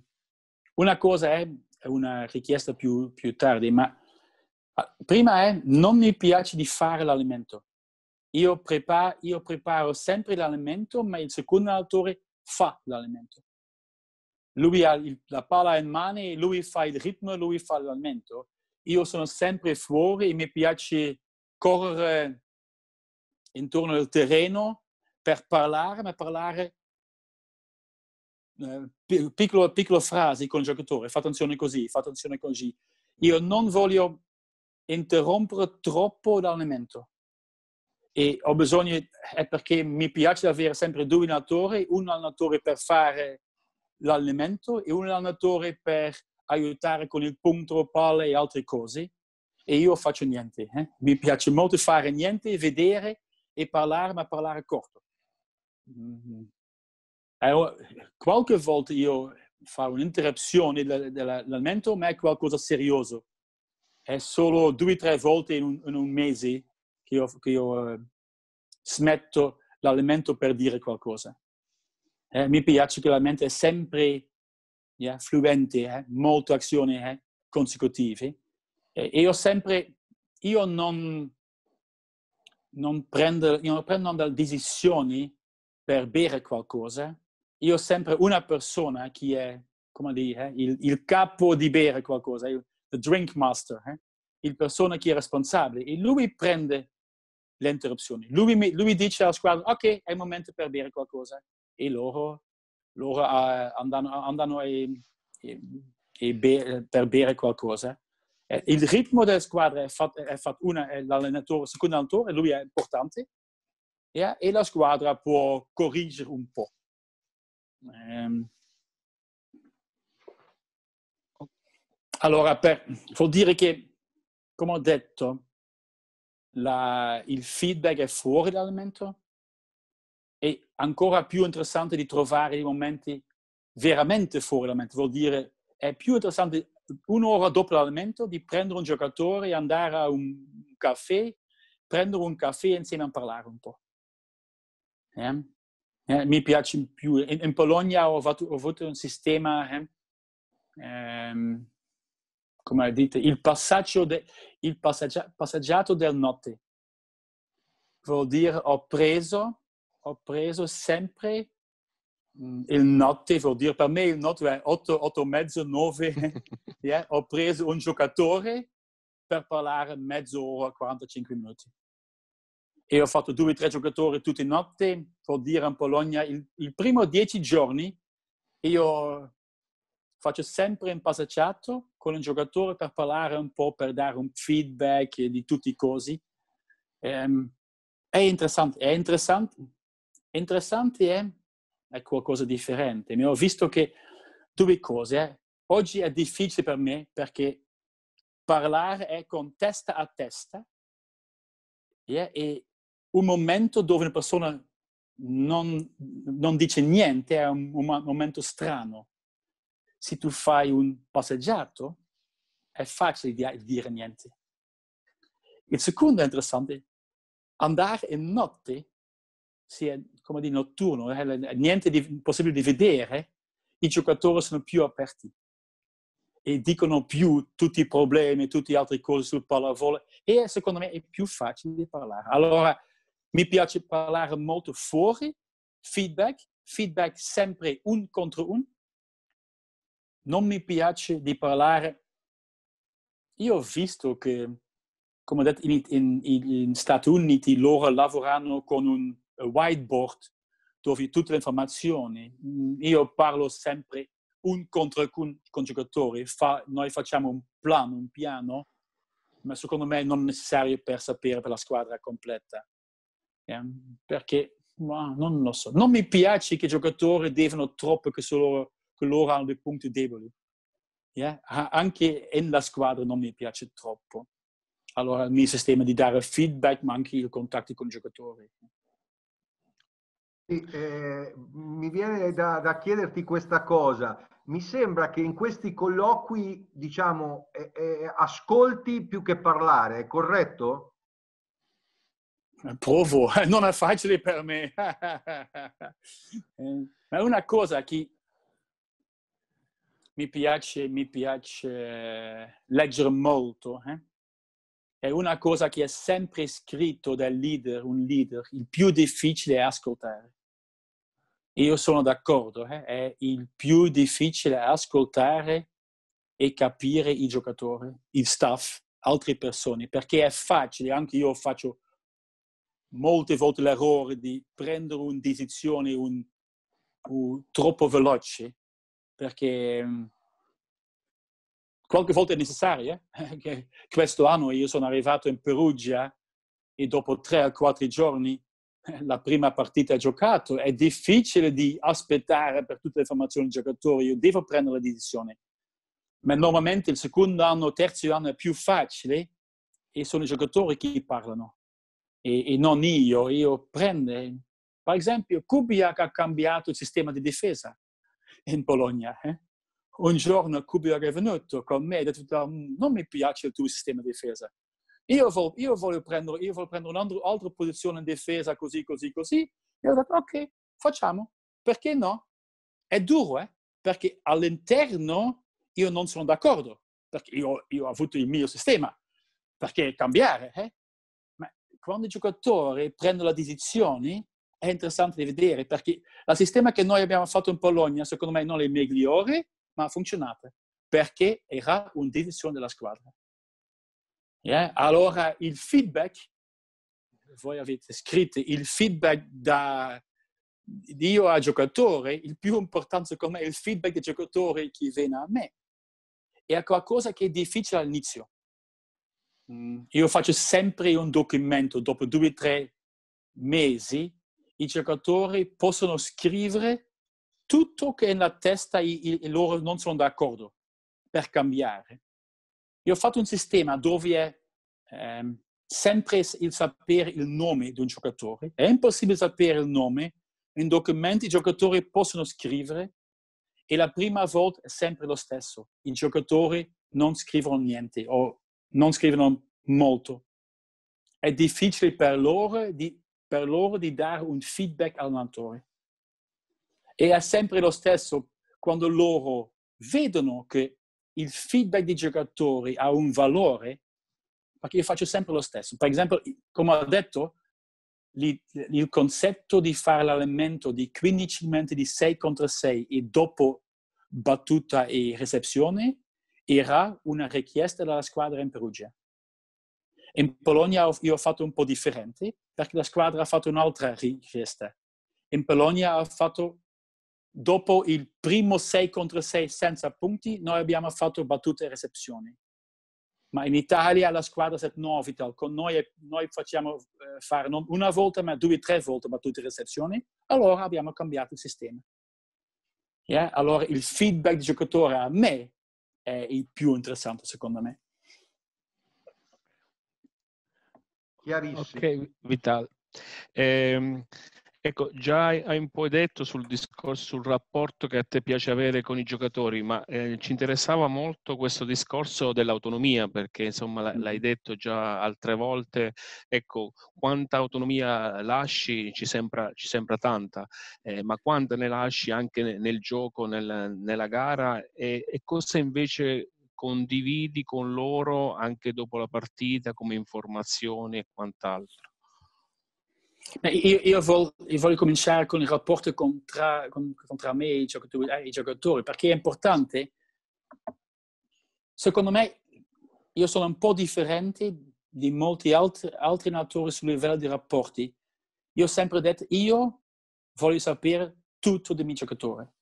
una cosa è una richiesta più, più tardi, ma ah, prima è non mi piace di fare l'alimento. Io preparo, io preparo sempre l'alimento, ma il secondo autore fa l'alimento. Lui ha la palla in mano, lui fa il ritmo, lui fa l'alimento. Io sono sempre fuori e mi piace correre intorno al terreno per parlare, ma parlare eh, piccolo, piccolo frasi con il giocatore, fa attenzione così, fa attenzione così. Io mm. non voglio interrompere troppo l'allenamento e ho bisogno, è perché mi piace avere sempre due allenatori, un allenatore per fare l'allenamento e un allenatore per aiutare con il punto palle e altre cose e io faccio niente. Eh? Mi piace molto fare niente, vedere e parlare, ma parlare corto. Mm-hmm. Eh, oh, qualche volta io faccio un'interruzione dell'allenamento, ma è qualcosa di serioso. È solo due o tre volte in un, in un mese che io, che io uh, smetto l'allenamento per dire qualcosa. Eh, mi piace che la mente è sempre yeah, fluente, eh, molte azioni eh, consecutive. e io sempre, io non, non prendo, io non prendo delle decisioni per bere qualcosa, io ho sempre una persona che è, come dire, eh, il, il, capo di bere qualcosa, il drink master, eh, il persona che è responsabile. E lui prende le interruzioni. Lui, lui dice alla squadra, ok, è il momento per bere qualcosa. E loro, loro eh, andano, andano e, e, e be- per bere qualcosa. Eh, il ritmo della squadra è fatto, è fatto una, è l'allenatore, il secondo allenatore, lui è importante, yeah? e la squadra può corrigere un po'. Um, allora, per, vuol dire che, come ho detto, la, il feedback è fuori dall'alimento e ancora più interessante di trovare i momenti veramente fuori dall'alimento. Vuol dire, è più interessante un'ora dopo l'allenamento di prendere un giocatore e andare a un caffè, prendere un caffè e insieme a parlare un po'. Eh? Eh, mi piace più. In, in Polonia ho, fatto, ho, avuto un sistema, eh, ehm, come dite, il, passaggio de, il passaggia, passaggiato del notte. Vuol dire ho preso, ho preso sempre mm, il notte, vuol dire per me il notte è 8, 8 e mezzo, 9. Eh, ho preso un giocatore per parlare mezz'ora, 45 minuti e ho fatto due o tre giocatori tutte notte, vuol dire in Polonia, il, il primo dieci giorni io faccio sempre un passeggiato con un giocatore per parlare un po', per dare un feedback di tutti i cosi. Um, è interessante, è interessante, interessante è, è qualcosa di differente. Mi ho visto che due cose, eh. oggi è difficile per me perché parlare è con testa a testa yeah, e un momento dove una persona non, non dice niente è un, un momento strano. Se tu fai un passeggiato, è facile di dire niente. Il secondo è interessante, andare in notte, è come di notturno, è niente di, possibile di vedere, i giocatori sono più aperti e dicono più tutti i problemi, tutte le altre cose sul pallavolo e secondo me è più facile parlare. Allora, mi piace parlare molto fuori, feedback, feedback sempre un contro un. Non mi piace di parlare. Io ho visto che, come ho detto, in, in, in Stati Uniti loro lavorano con un whiteboard dove tutte le informazioni. Mm, io parlo sempre un contro un con giocatori. Fa, noi facciamo un plan, un piano, ma secondo me non è necessario per sapere per la squadra completa. Ehm, perché ma non lo so, non mi piace che i giocatori devono troppo che, solo, che loro hanno dei punti deboli. Yeah? Anche nella squadra non mi piace troppo. Allora il mio sistema di dare feedback, ma anche i contatti con i giocatori. Eh, mi viene da, da, chiederti questa cosa. Mi sembra che in questi colloqui, diciamo, eh, eh, ascolti più che parlare, è corretto? provo, eh, non è facile per me. Eh, ma una cosa che mi piace, mi piace eh, leggere molto, eh? è una cosa che è sempre scritto dal leader, un leader, il più difficile è ascoltare. Io sono d'accordo, eh? è il più difficile ascoltare e capire i giocatori, il staff, altre persone, perché è facile, anche io faccio molte volte l'errore di prendere una decisione un, un, troppo veloce, perché mm, qualche volta è necessaria. Eh? Questo anno io sono arrivato in Perugia e dopo tre o quattro giorni eh, la prima partita giocata, è difficile di aspettare per tutte le formazioni giocatore, io devo prendere la decisione. Ma normalmente il secondo anno, il terzo anno è più facile e sono i giocatori che parlano e, e non io, io prendo. Per esempio, Kubiak ha cambiato il sistema di difesa in Polonia. Eh? Un giorno Kubiak è venuto con me e ha detto, non mi piace il tuo sistema di difesa. Io voglio, io voglio prendere, io voglio prendere un'altra posizione in difesa, così, così, così. E ho detto, ok, facciamo. Perché no? È duro, eh? perché all'interno io non sono d'accordo, perché io, io, ho avuto il mio sistema, perché cambiare. Eh? quando i giocatori prendono la decisione, è interessante di vedere perché il sistema che noi abbiamo fatto in Polonia secondo me non è il migliore, ma ha funzionato perché era una decisione della squadra. Yeah? Allora il feedback, voi avete scritto, il feedback da io a giocatore, il più importante secondo me è il feedback del giocatore che viene a me. È qualcosa che è difficile all'inizio Mm, io faccio sempre un documento dopo due o tre mesi, i giocatori possono scrivere tutto che è nella testa e, loro non sono d'accordo per cambiare. Io ho fatto un sistema dove è ehm, sempre il sapere il nome di un giocatore. È impossibile sapere il nome. In documenti i giocatori possono scrivere e la prima volta è sempre lo stesso. I giocatori non scrivono niente o non scrivono molto. È difficile per loro di, per loro di dare un feedback all'allenatore. E è sempre lo stesso quando loro vedono che il feedback dei giocatori ha un valore, perché io faccio sempre lo stesso. Per esempio, come ho detto, il concetto di fare l'allenamento di 15 minuti di 6 contro 6 e dopo battuta e ricezione era una richiesta della squadra in Perugia. In Polonia io ho fatto un po' differente perché la squadra ha fatto un'altra richiesta. In Polonia ha fatto, dopo il primo 6 contro 6 senza punti, noi abbiamo fatto battute e recepzioni. Ma in Italia la squadra è novità, con noi, noi facciamo eh, fare non una volta ma due o tre volte battute e recepzioni, allora abbiamo cambiato il sistema. Yeah? Allora il feedback del giocatore a me è il più interessante secondo me. Chiarissimo. Ok, Vital. Eh, Ecco, già hai un po' detto sul discorso, sul rapporto che a te piace avere con i giocatori, ma eh, ci interessava molto questo discorso dell'autonomia, perché insomma l'hai mm-hmm. detto già altre volte, ecco, quanta autonomia lasci ci sembra, ci sembra tanta, eh, ma quanta ne lasci anche nel gioco, nel, nella gara e, e cosa invece condividi con loro anche dopo la partita come informazioni e quant'altro? io, io, vol, io, voglio cominciare con il rapporto tra, con, tra me e i, e eh, i giocatori, perché è importante. Secondo me, io sono un po' differente di molti altri, altri allenatori sul livello di rapporti. Io ho sempre detto, io voglio sapere tutto del mio giocatore.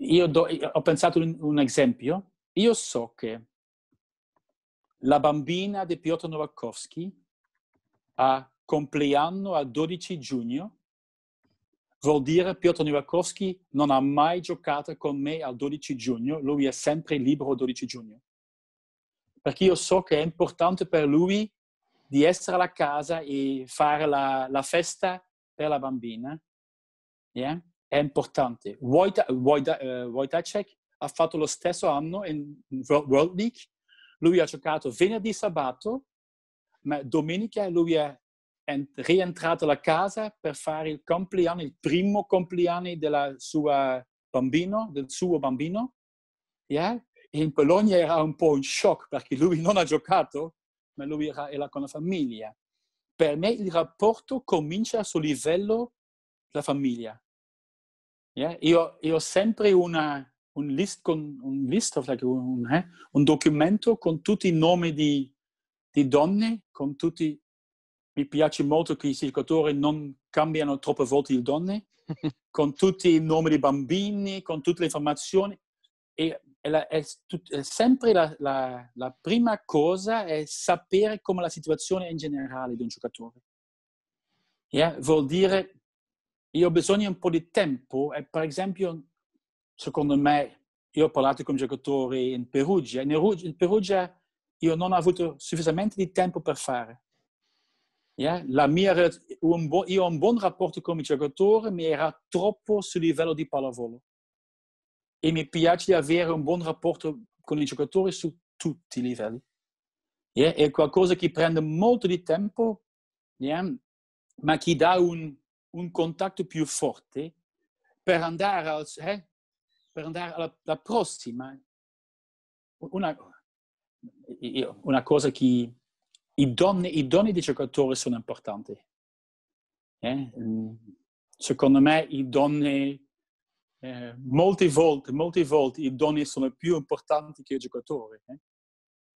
Io do, ho pensato un, un esempio. Io so che la bambina di Piotr Novakovsky ha compleanno a 12 giugno, vuol dire Piotr Nowakowski non ha mai giocato con me al 12 giugno, lui è sempre libero il 12 giugno. Perché io so che è importante per lui di essere alla casa e fare la, la festa per la bambina. Yeah? È importante. Eh, Wojtacek uh, ha fatto lo stesso anno in World League. Lui ha giocato venerdì, sabato, ma domenica lui è rientrato a casa per fare il compleanno, il primo compleanno della sua bambino, del suo bambino. Yeah? in Polonia era un po' un shock perché lui non ha giocato, ma lui era, era con la famiglia. Per me il rapporto comincia sul livello della famiglia. Yeah? Io, io ho sempre una, un, list con, un, list of, like, un, eh? un documento con tutti i nomi di, di donne, con tutti mi piace molto che i giocatori non cambiano troppe volte le donne, con tutti i nomi dei bambini, con tutte le informazioni. E, è, la, è, tut, è sempre la, la, la, prima cosa è sapere come la situazione è in generale di un giocatore. Yeah? Eh, vuol dire, io ho bisogno di un po' di tempo e per esempio, secondo me, io ho parlato con giocatori in Perugia, in Perugia io non ho avuto sufficientemente di tempo per fare Yeah? La mia, un buon, io ho un buon rapporto con il giocatore, ma era troppo sul livello di pallavolo. E mi piace avere un buon rapporto con il giocatore su tutti i livelli. Yeah? È qualcosa che prende molto di tempo, yeah? ma che dà un, un, contatto più forte per andare, al, eh? per andare alla, alla prossima. Una, una cosa che i doni, i doni di giocatore sono importanti. Eh? Mm. Secondo me i doni, eh, molte, volte, molte volte i doni sono più importanti che i giocatori. Eh?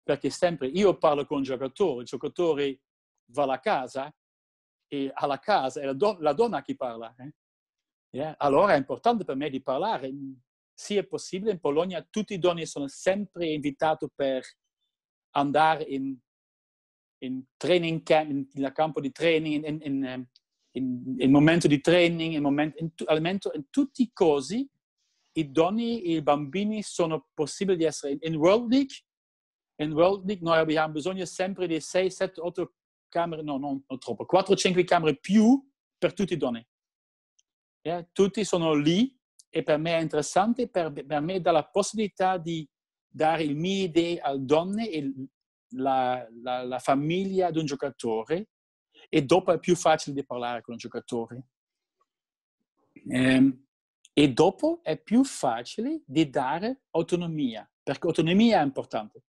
Perché sempre io parlo con il giocatore, il giocatore va alla casa e alla casa è la, don- la donna che parla. Yeah? Allora è importante per me di parlare. Sì, è possibile, in Polonia tutti i doni sono sempre invitati per andare in in training camp, in, in campo di training, in, ehm, in, in momento di training, in, momento, alimento, in tutti i cosi e i bambini sono possibili di essere. In World League, in World League noi abbiamo bisogno sempre di 6, 7, 8 camere, no, non, non troppo, 4, 5 camere più per tutti i doni. Yeah? tutti sono lì e per me è interessante, per, per me dà la possibilità di dare le mie idee alle donne e la, la, la famiglia di un giocatore e dopo è più facile di parlare con un giocatore. Ehm, e dopo è più facile di dare autonomia, perché autonomia è importante.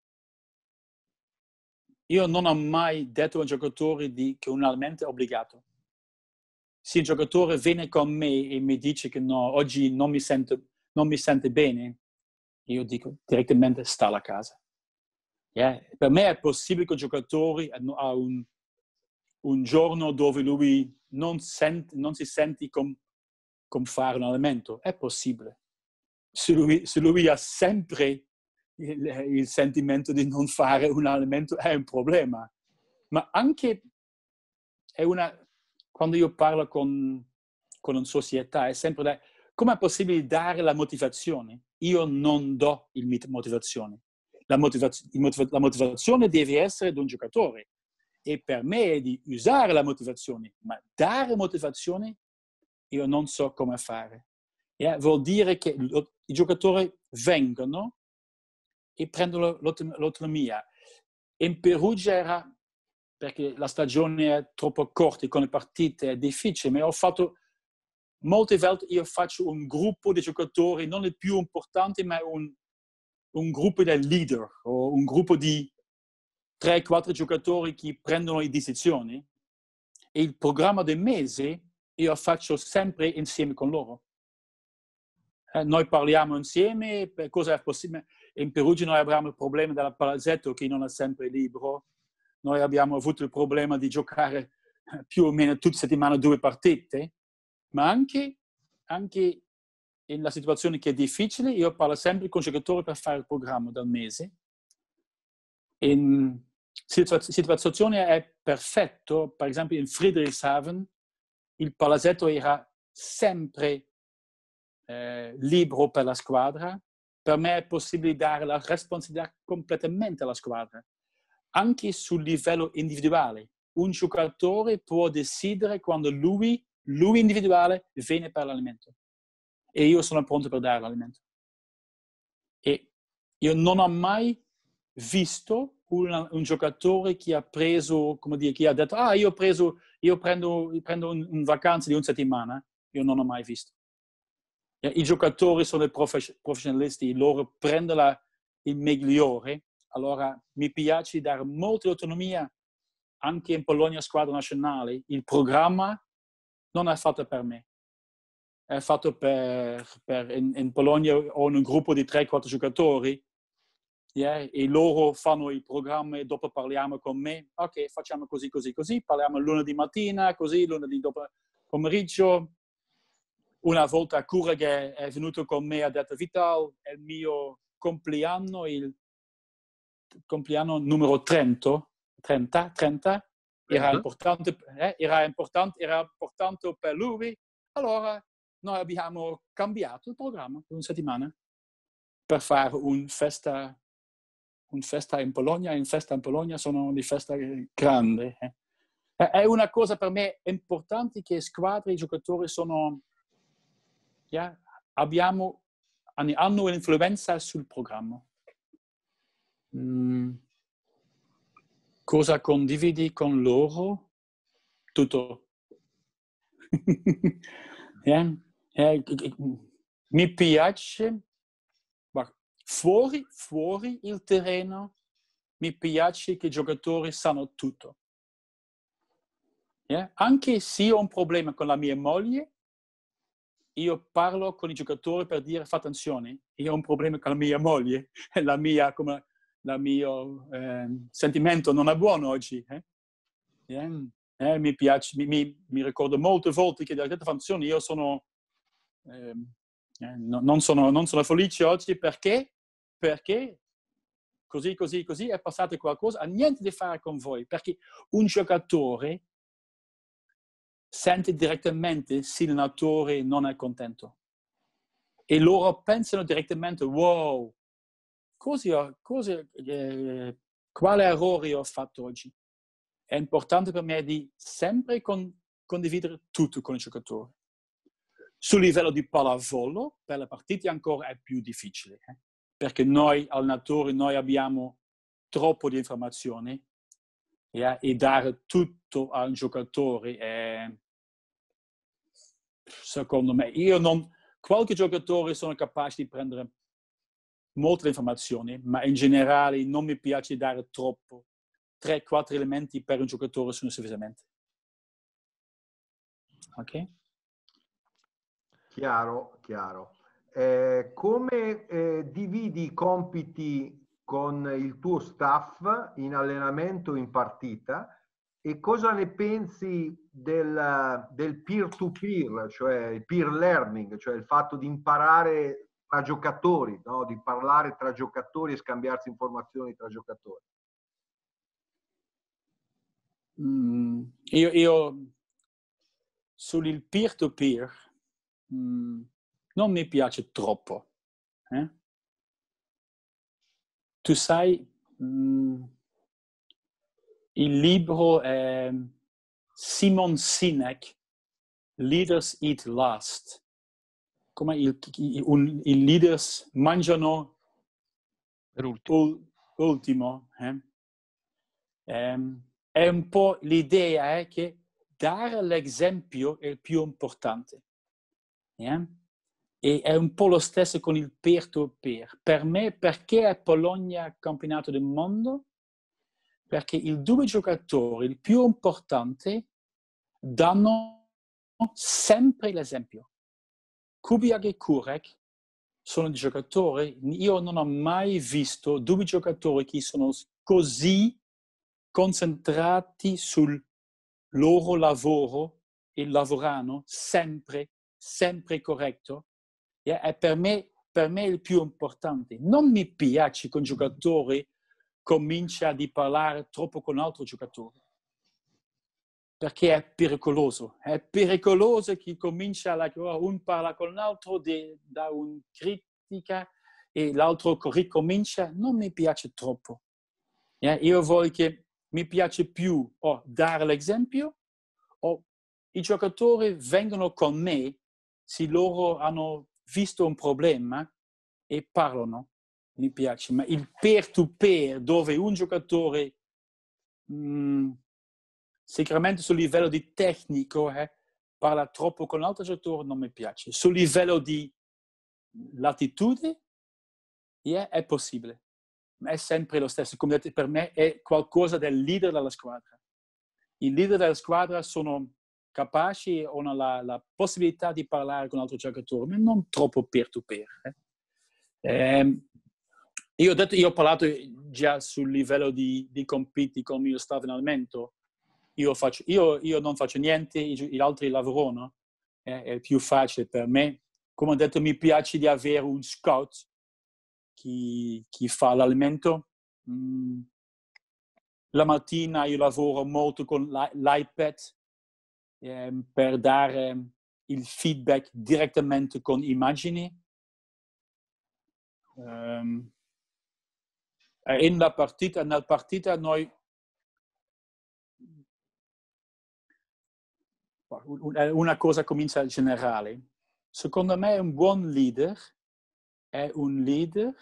Io non ho mai detto a un giocatore di, che un allenamento è obbligato. Se un giocatore viene con me e mi dice che no, oggi non mi, sento, non mi sente bene, io dico direttamente sta a casa. Yeah? Per me è possibile che i giocatori ha un, un, giorno dove lui non, sent, non si sente come com fare un allenamento. È possibile. Se lui, se lui ha sempre il, il, sentimento di non fare un allenamento, è un problema. Ma anche una, quando io parlo con, con una società, è sempre come è possibile dare la motivazione? Io non do la motivazione la, motivaz- la motivazione deve essere di un giocatore e per me è di usare la motivazione, ma dare motivazione io non so come fare. Yeah? Eh, vuol dire che lo, i giocatori vengono e prendono l'autonomia. In Perugia era perché la stagione è troppo corta, con le partite è difficile, ma ho fatto molte volte io faccio un gruppo di giocatori, non il più importante, ma un un gruppo del leader o un gruppo di 3-4 giocatori che prendono le decisioni e il programma del mese io faccio sempre insieme con loro. Eh, noi parliamo insieme, per cosa è possibile. In Perugia noi abbiamo il problema della palazzetto che non è sempre libero. Noi abbiamo avuto il problema di giocare eh, più o meno tutte le settimane due partite, ma anche, anche la situazione che è difficile, io parlo sempre con il giocatore per fare il programma del mese. In mm, situa- situazione è perfetta, per esempio in Friedrichshafen, il palazzetto era sempre eh, libero per la squadra, per me è possibile dare la responsabilità completamente alla squadra, anche sul livello individuale. Un giocatore può decidere quando lui, lui individuale, viene per l'allenamento e io sono pronto per dare l'alimento. E io non ho mai visto un, un giocatore che ha preso, come dire, che ha detto, ah, io, preso, io prendo, prendo un, un vacanza di una settimana, io non ho mai visto. I giocatori sono i profe- professionisti, loro prendono il migliore, allora mi piace dare molta autonomia anche in Polonia squadra nazionale, il programma non è fatto per me è fatto per, per in, in, Polonia ho un gruppo di 3-4 giocatori yeah, e loro fanno i programmi, dopo parliamo con me, ok facciamo così, così, così, parliamo lunedì mattina, così, lunedì dopo pomeriggio. Una volta Cura che è venuto con me ha detto Vital, è il mio compleanno, il compleanno numero 30, 30, 30. Era, importante, eh, era importante, era importante per lui allora noi abbiamo cambiato il programma per una settimana per fare un festa, un festa in Polonia. In festa in Polonia sono di festa grande. Eh. È una cosa per me importante che squadre e giocatori sono, yeah, abbiamo, hanno un'influenza sul programma. Mm. Cosa condividi con loro? Tutto. yeah. Eh, mi piace fuori, fuori il terreno, mi piace che i giocatori sanno tutto. Yeah? Anche se ho un problema con la mia moglie, io parlo con i giocatori per dire fa attenzione, io ho un problema con la mia moglie, la mia, come, la mio eh, sentimento non è buono oggi. Eh? Yeah? Eh, mi piace, mi, mi, mi, ricordo molte volte che la gente funzione io sono Ehm, eh, non, sono, non, sono, felice oggi perché, perché così, così, così è passato qualcosa, ha niente a che fare con voi, perché un giocatore sente direttamente se il natore non è contento. E loro pensano direttamente, wow, così, così, eh, quale errore ho fatto oggi? È importante per me di sempre con, condividere tutto con il giocatore. Sul livello di pallavolo, per le partite ancora è più difficile, eh? perché noi allenatori noi abbiamo troppo di informazioni yeah? Eh, e dare tutto a un giocatore è... Secondo me, io non... Qualche giocatore sono capace di prendere molte informazioni, ma in generale non mi piace dare troppo. 3-4 elementi per un giocatore sono sufficienti. Ok? Chiaro, chiaro. Eh, come eh, dividi i compiti con il tuo staff in allenamento in partita e cosa ne pensi del, del peer-to-peer, cioè il peer learning, cioè il fatto di imparare tra giocatori, no? di parlare tra giocatori e scambiarsi informazioni tra giocatori? Mm, io, io sul peer-to-peer Mm, non mi piace troppo. Eh? Tu sai, mh, mm, il libro è Simon Sinek, Leaders Eat Last. Come il, il, i leaders mangiano per ultimo. ultimo eh? Ehm, è un po' l'idea è che dare l'esempio è il più importante. Yeah? E è un po' lo stesso con il peer-to-peer. Per me, perché è Polonia campionato del mondo? Perché i due giocatori, il più importante, danno sempre l'esempio. Kubiak e Kurek sono giocatori, io non ho mai visto due giocatori che sono così concentrati sul loro lavoro e lavorano sempre sempre corretto è per me, per me il più importante. Non mi piace che un giocatore comincia a parlare troppo con un altro giocatore perché è pericoloso. È pericoloso che comincia a un parla con l'altro, da un critica e l'altro ricomincia. Non mi piace troppo. Eh, io voglio che mi piace più o dare l'esempio o i giocatori vengono con me se loro hanno visto un problema e parlano, mi piace, ma il peer-to-peer dove un giocatore mh, mm, sicuramente sul livello di tecnico eh, parla troppo con l'altro giocatore non mi piace. Sul livello di latitudine yeah, è possibile, ma è sempre lo stesso. Come detto, per me è qualcosa del leader della squadra. Il leader della squadra sono capaci, hanno la, la, possibilità di parlare con un altro giocatore, ma non troppo peer-to-peer. Eh. Eh, io, ho detto, io, ho parlato già sul livello di, di compiti con il mio staff in allenamento. Io, faccio, io, io non faccio niente, gli altri lavorano. Eh, è più facile per me. Come ho detto, mi piace di avere un scout che, che fa l'allenamento. Mm. La mattina io lavoro molto con l'iPad Ehm, per dare il feedback direttamente con immagini. Ehm, in la partita, nella partita noi eh, una cosa comincia generale. Secondo me un buon leader è un leader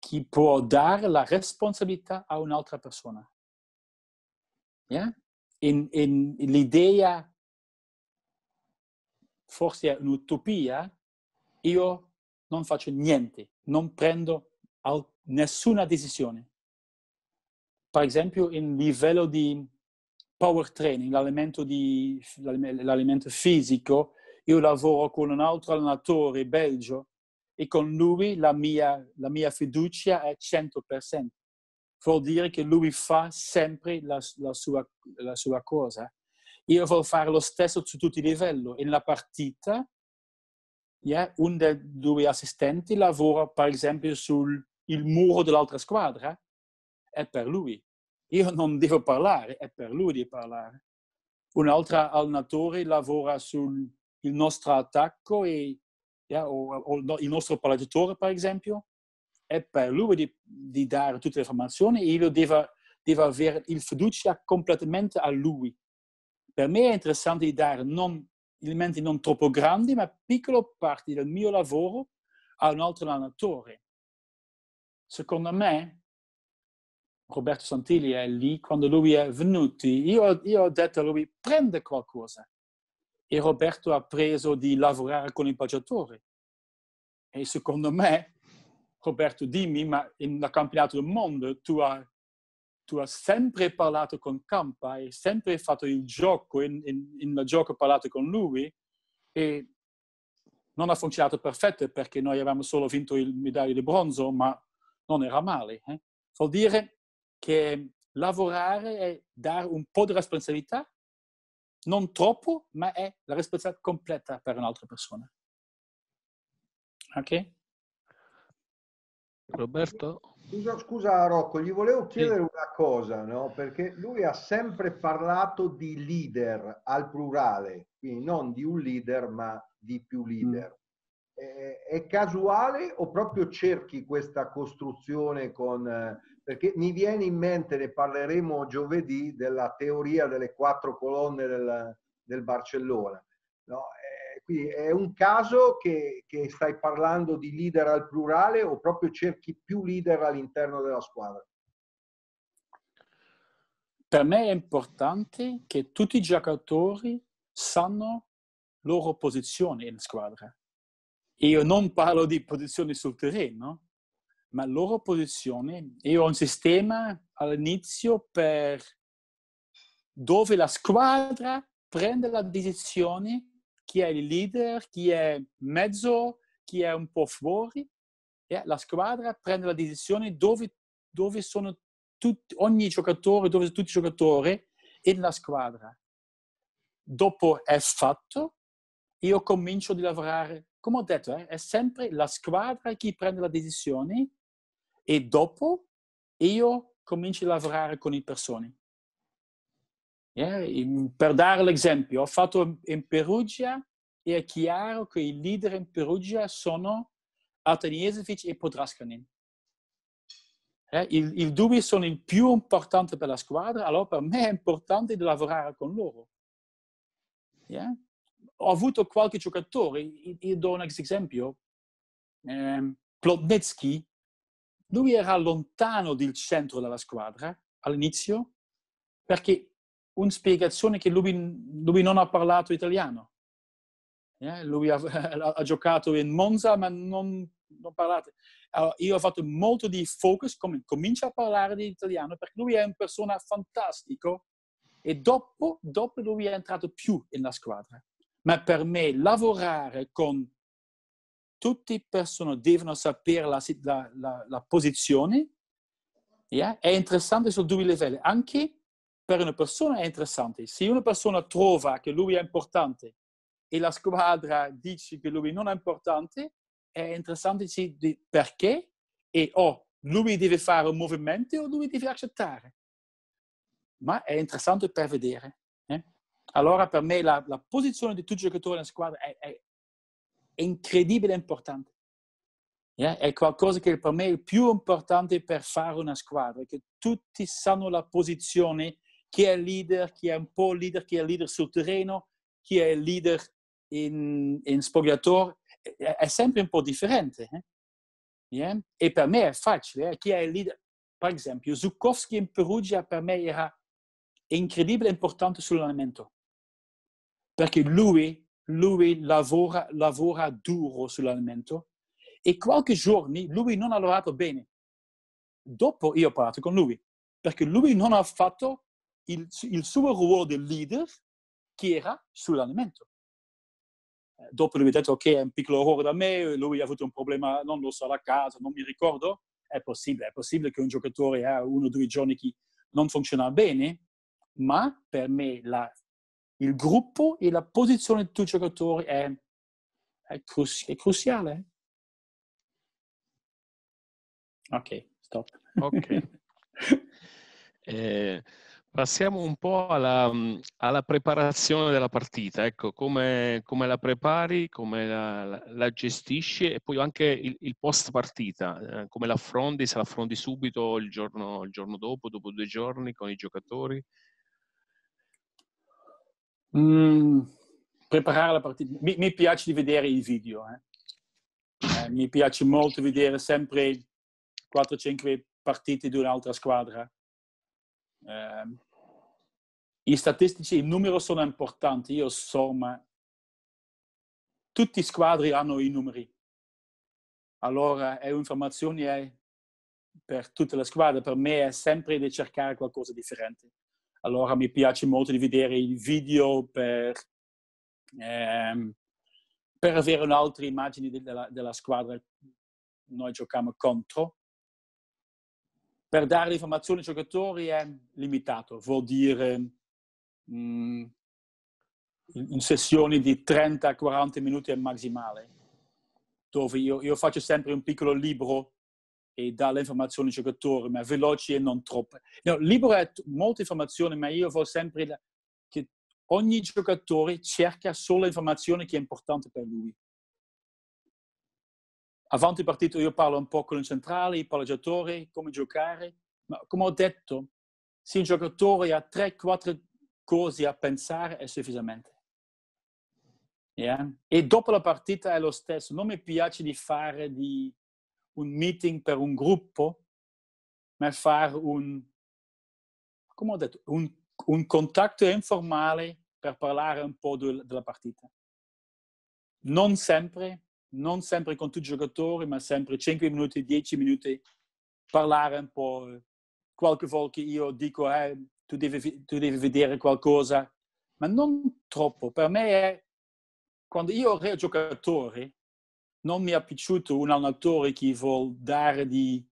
che può dare la responsabilità a un'altra persona. Yeah? in, in l'idea, forse un'utopia, io non faccio niente, non prendo nessuna decisione. Per esempio, in livello di power training, l'alimento, di, l'elemento fisico, io lavoro con un altro allenatore belgio e con lui la mia, la mia fiducia è 100% vuol dire che lui fa sempre la, la, sua, la sua cosa. Io voglio fare lo stesso su tutti i livelli. In la partita, yeah, un dei due assistenti lavora, per esempio, sul muro dell'altra squadra. È per lui. Io non devo parlare, è per lui di parlare. Un altro allenatore lavora sul nostro attacco e, yeah, o, o, il nostro palleggiatore, per esempio è per lui di, di dare tutte le informazioni e io devo, devo avere il fiducia completamente a lui. Per me è interessante dare non, elementi non troppo grandi, ma piccole parti del mio lavoro a un altro allenatore. Secondo me, Roberto Santilli è lì, quando lui è venuto, io, io ho detto a lui, prende qualcosa. E Roberto ha preso di lavorare con il paggiatore. E secondo me Roberto dimmi, ma in campionato del mondo tu, ha, tu hai sempre parlato con Campa, hai sempre fatto il gioco, in, in, gioco hai parlato con lui e non ha funzionato perfetto perché noi avevamo solo vinto il medaglio di bronzo, ma non era male. Eh? Vuol dire che lavorare è dare un po' di responsabilità, non troppo, ma è la responsabilità completa per un'altra persona. Ok? Roberto? Scusa, scusa, Rocco, gli volevo chiedere sì. una cosa, no? perché lui ha sempre parlato di leader al plurale, quindi non di un leader ma di più leader. Mm. È, è casuale o proprio cerchi questa costruzione con... perché mi viene in mente, ne parleremo giovedì, della teoria delle quattro colonne del, del Barcellona. No, Qui è un caso che, che stai parlando di leader al plurale o proprio cerchi più leader all'interno della squadra? Per me è importante che tutti i giocatori sanno la loro posizione in squadra. Io non parlo di posizione sul terreno, ma la loro posizione. Io ho un sistema all'inizio per dove la squadra prende la decisione chi è il leader, chi è mezzo, chi è un po' fuori. Yeah, la squadra prende la decisione dove, dove sono tutti, ogni giocatore, dove sono tutti i giocatori e la squadra. Dopo è fatto, io comincio a lavorare. Come ho detto, eh, è sempre la squadra che prende la decisione e dopo io comincio a lavorare con le persone. Yeah? In, per dare l'esempio, ho fatto in Perugia e è chiaro che i leader in Perugia sono Atanijevic e Podraskanin. Eh, il, il Dubi sono il più importante per la squadra, allora per me è importante lavorare con loro. Yeah? Ho avuto qualche giocatore, io, do un esempio, eh, Plotnetsky, lui era lontano dal centro della squadra all'inizio perché una spiegazione che lui, lui non ha parlato italiano. Yeah? Lui ha, ha, giocato in Monza ma non, non parlate. Allora, io ho fatto molto di focus, com- comincia a parlare di italiano perché lui è una persona fantastica e dopo, dopo lui è entrato più nella squadra. Ma per me lavorare con tutte le persone devono sapere la, la, la, la posizione yeah? è interessante su due livelli, anche per una persona è interessante. Se una persona trova che lui è importante e la squadra dice che lui non è importante, è interessante perché e o oh, lui deve fare un movimento o lui deve accettare. Ma è interessante per vedere. Eh? Allora per me la, la, posizione di tutti i giocatori nella squadra è, è, incredibile importante. Yeah? È qualcosa che per me è il più importante per fare una squadra, che tutti sanno la posizione chi è il leader, chi è un po' il leader, chi è il leader sul terreno, chi è il leader in, in spogliatore, è sempre un po' differente. Eh? Yeah? E per me è facile, eh? chi è il leader? Per esempio, Zukowski in Perugia per me era incredibile importante sull'allenamento, perché lui, lui lavora, lavora duro sull'allenamento e qualche giorno lui non ha lavorato bene. Dopo io ho parlato con lui, perché lui non ha fatto il, il suo ruolo del leader che era sull'allenamento. Eh, dopo lui ha detto che okay, è un piccolo errore da me, lui ha avuto un problema, non lo so, a casa, non mi ricordo. È possibile, è possibile che un giocatore ha uno o due giorni che non funziona bene, ma per me la, il gruppo e la posizione di tuo giocatore è, è, cru- è cruciale. Ok, stop. Ok. eh... Passiamo un po' alla, mm, alla, preparazione della partita, ecco, come, come la prepari, come la, la, la, gestisci e poi anche il, il post partita, eh, come l'affronti, se l'affronti subito il giorno, il giorno, dopo, dopo due giorni con i giocatori. Mm, preparare la partita, mi, mi, piace di vedere i video, eh. Eh, mi piace molto vedere sempre 4-5 partite di un'altra squadra. Eh, i statistici, i numeri sono importanti, io so, ma tutti i squadri hanno i numeri. Allora è un'informazione eh, per tutte le squadre, per me è sempre di cercare qualcosa di differente. Allora mi piace molto di vedere i video per, ehm, per avere un'altra immagine della, della squadra noi giochiamo contro. Per dare informazioni ai giocatori è limitato, vuol dire Mm, in, sessioni di 30-40 minuti al massimale, dove io, io faccio sempre un piccolo libro e dà le informazioni ai giocatori, ma veloci e non troppe. No, libro è molta informazione, ma io voglio sempre che ogni giocatore cerca solo l'informazione che è importante per lui. Avanti il partito io parlo un po' con il centrale, il palleggiatore, come giocare, ma come ho detto, se un giocatore ha 3-4 così a pensare è sufficiente. Yeah? E dopo la partita è lo stesso. Non mi piace di fare di un meeting per un gruppo, ma fare un, come ho detto, un, un contatto informale per parlare un po' del, della partita. Non sempre, non sempre con tutti i giocatori, ma sempre 5 minuti, 10 minuti, parlare un po'. Qualche volta io dico, eh, tu devi, tu devi vedere qualcosa, ma non troppo. Per me è quando io ero giocatore, non mi è piaciuto un allenatore che vuole dare di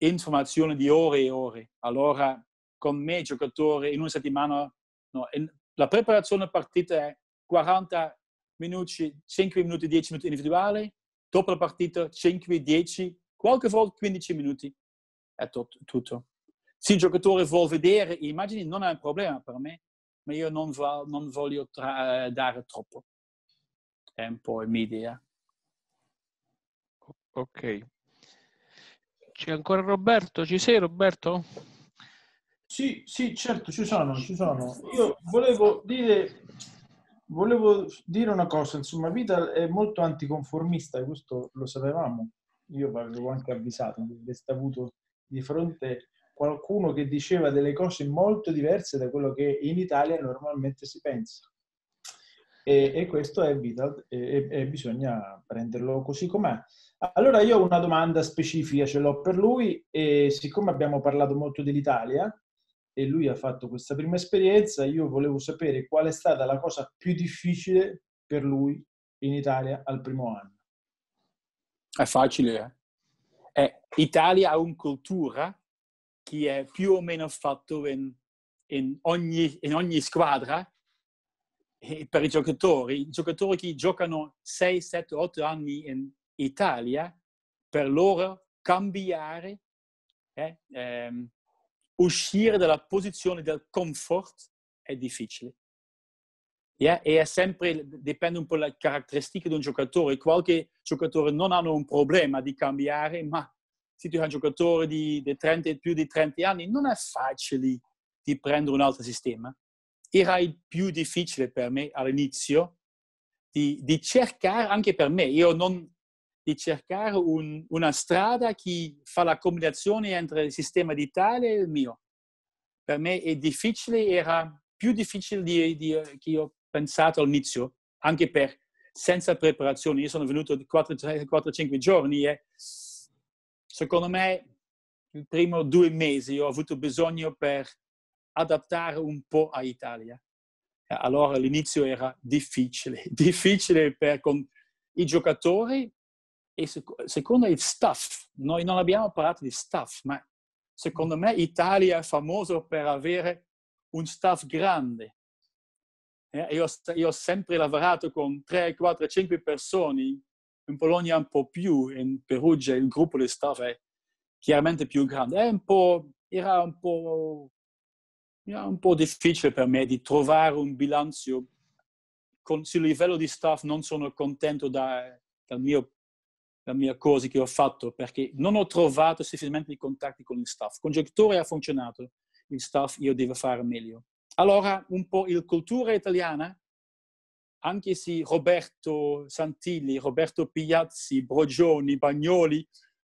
informazioni di ore e ore. Allora, con me, giocatore, in una settimana, no, in, la preparazione partita è 40 minuti, 5 minuti, 10 minuti individuali, dopo la partita 5, 10, qualche volta 15 minuti. È tot, tutto se il giocatore vuole vedere immagini non è un problema per me, ma io non, vo- non voglio tra- eh, dare troppo tempo e media. Ok. C'è ancora Roberto? Ci sei Roberto? Sì, sì, certo, ci sono, ci sono. Io volevo dire, volevo dire una cosa, insomma, Vital è molto anticonformista, questo lo sapevamo, io avevo anche avvisato, avreste avuto di fronte qualcuno che diceva delle cose molto diverse da quello che in Italia normalmente si pensa. E, e questo è vital e, e, bisogna prenderlo così com'è. Allora io ho una domanda specifica, ce l'ho per lui e siccome abbiamo parlato molto dell'Italia e lui ha fatto questa prima esperienza, io volevo sapere qual è stata la cosa più difficile per lui in Italia al primo anno. È facile, eh? È Italia ha una cultura chi è più o meno fatto in, in, ogni, in ogni, squadra e per i giocatori. I giocatori che giocano 6, 7, 8 anni in Italia, per loro cambiare, eh, ehm, uscire dalla posizione del comfort è difficile. Yeah? E è sempre, dipende un po' dalle caratteristiche di un giocatore. Qualche giocatore non hanno un problema di cambiare, ma situa un giocatore di, di 30, più di 30 anni, non è facile di prendere un altro sistema. Era il più difficile per me all'inizio di, di cercare, anche per me, io non, di cercare un, una strada che fa la combinazione entre il sistema di Italia e il mio. Per me è difficile, era più difficile di, di, che ho pensato all'inizio, anche per senza preparazione. Io sono venuto 4-5 giorni e secondo me, il primo due mesi ho avuto bisogno per adattare un po' a eh, Allora all'inizio era difficile, difficile per con i giocatori e sec- secondo il staff. Noi non abbiamo parlato di staff, ma secondo me l'Italia è famosa per avere un staff grande. Eh, io, io, ho sempre lavorato con 3, 4, 5 persone in Polonia un po' più, in Perugia il gruppo di staff è chiaramente più grande. Un era un po', era un po' difficile per me di trovare un bilancio con, sul livello di staff non sono contento da, dal mio, dal mio cosa che ho fatto perché non ho trovato sufficientemente i contatti con il staff. Con il giocatore ha funzionato, il staff io devo fare meglio. Allora, un po' la cultura italiana anche se Roberto Santilli, Roberto Piazzi, Brogioni, Bagnoli,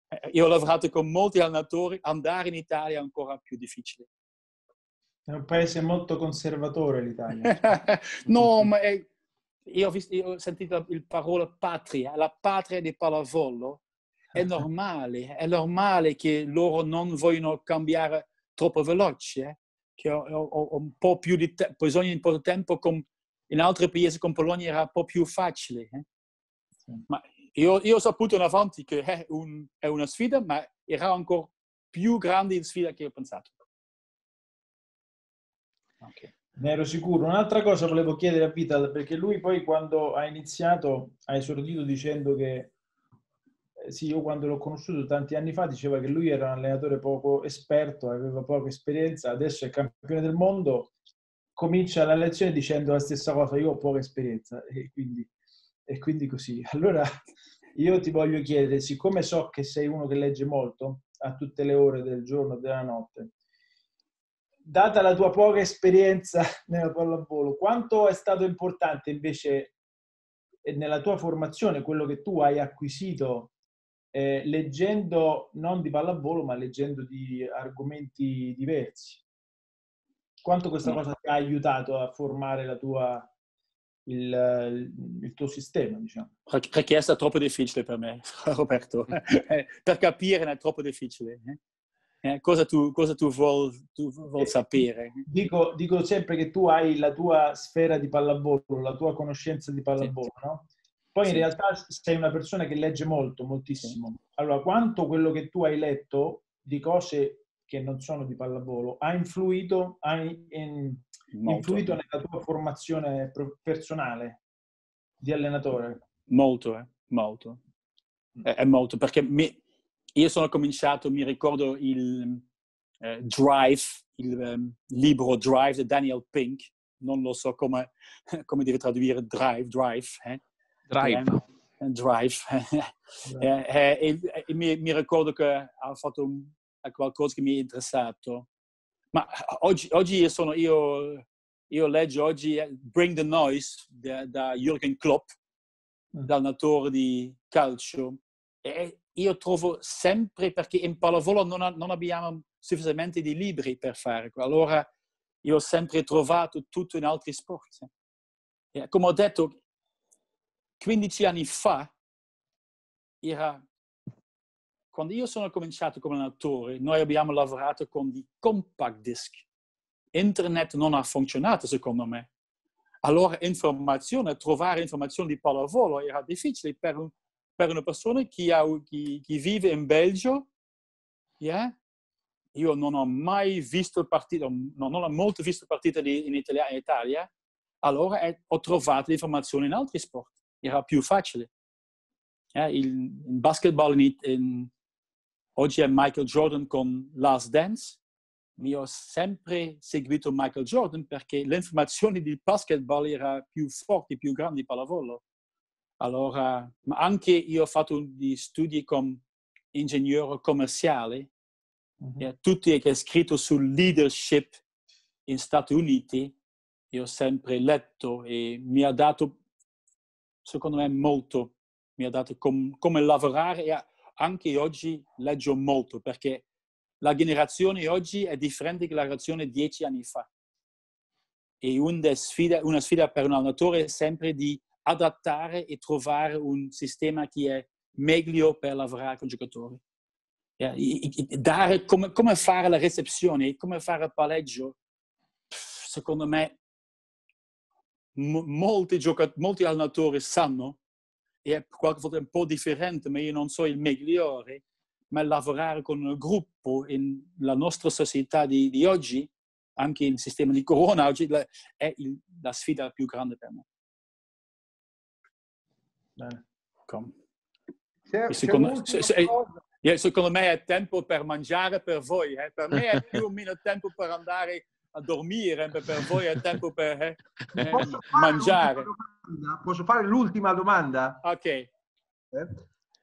eh, io ho lavorato con molti allenatori, andare in Italia è ancora più difficile. È un paese molto conservatore l'Italia. no, ma è, io, ho visto, io, ho sentito il parola patria, la patria di pallavolo. È eh. normale, è normale che loro non vogliono cambiare troppo veloce, eh? che ho, ho, ho, un po' più di te- bisogno di un po' di tempo con in altri paesi come Polonia era un po' più facile. Eh? Ma io, io ho saputo in avanti che è, un, è, una sfida, ma era ancora più grande la sfida che ho pensato. Okay. Ne ero sicuro. Un'altra cosa volevo chiedere a Vital, perché lui poi quando ha iniziato ha esordito dicendo che, eh, sì, io quando l'ho conosciuto tanti anni fa diceva che lui era un allenatore poco esperto, aveva poca esperienza, adesso è campione del mondo comincia la lezione dicendo la stessa cosa, io ho poca esperienza e quindi, e quindi così. Allora io ti voglio chiedere, siccome so che sei uno che legge molto a tutte le ore del giorno e della notte, data la tua poca esperienza nella pallavolo, quanto è stato importante invece eh, nella tua formazione quello che tu hai acquisito eh, leggendo non di pallavolo ma leggendo di argomenti diversi? Quanto questa cosa ti ha aiutato a formare la tua, il, il tuo sistema, diciamo? Perché è stato troppo difficile per me, Roberto. Eh, per capire è troppo difficile. Eh, eh cosa tu, cosa tu vuoi vuol eh, sapere? Dico, dico, sempre che tu hai la tua sfera di pallavolo, la tua conoscenza di pallavolo, sì. no? Poi sì. in realtà sei una persona che legge molto, moltissimo. Sì. Allora, quanto quello che tu hai letto di cose che non sono di pallavolo, ha influito, ha in, influito nella tua formazione personale di allenatore? Molto, eh? molto. Mm. È, è, molto, perché mi, io sono cominciato, mi ricordo il eh, Drive, il um, libro Drive di Daniel Pink, non lo so come, come deve tradurre Drive, Drive. Eh? Drive. Eh, eh, drive. drive. e, eh, e, e mi, mi, ricordo che ha fatto un, a qualcosa che mi è interessato. Ma eh, oggi, oggi sono io, io leggo oggi eh, Bring the Noise da, da Jürgen Klopp, da mm. un di calcio. E io trovo sempre, perché in pallavolo non, non abbiamo sufficientemente di libri per fare, allora io ho sempre trovato tutto in altri sport. E come ho detto, 15 anni fa era quando io sono cominciato come un attore, noi abbiamo lavorato con i compact disc. Internet non ha funzionato, secondo me. Allora informazione, trovare informazioni di pallavolo era difficile per, un, per una persona che, ha, che, che, vive in Belgio. Yeah? Io non ho mai visto partite, non ho molto visto partite di, in, Italia, in Italia. Allora eh, ho trovato informazioni in altri sport. Era più facile. Yeah? Il, il basketball in, in Oggi è Michael Jordan con Last Dance. Mi ho sempre seguito Michael Jordan perché l'informazione informazioni di basketball era più forte, più grande di pallavolo. Allora, ma anche io ho fatto gli studi come ingegnere commerciale, mm-hmm. tutto che è scritto sul leadership in Stati Uniti, io ho sempre letto e mi ha dato, secondo me, molto, mi ha dato com- come lavorare e anche oggi leggo molto perché la generazione oggi è differente dalla generazione dieci anni fa. E una sfida, una sfida per un allenatore è sempre di adattare e trovare un sistema che è meglio per lavorare con i giocatori. Dare, come, come, fare la recepzione, come fare il palleggio, secondo me m- molti, giocatori, molti allenatori sanno, è qualche volta un po' differente, ma io non so il migliore, ma lavorare con un gruppo nella nostra società di, di, oggi, anche il sistema di corona oggi, è il, la sfida più grande per me. Bene, C'è, secondo, c'è se, se, secondo me è tempo per mangiare per voi, eh? per me è più o meno tempo per andare a dormire, per voi è tempo per eh, eh mangiare. Posso fare l'ultima domanda? Ok. Eh?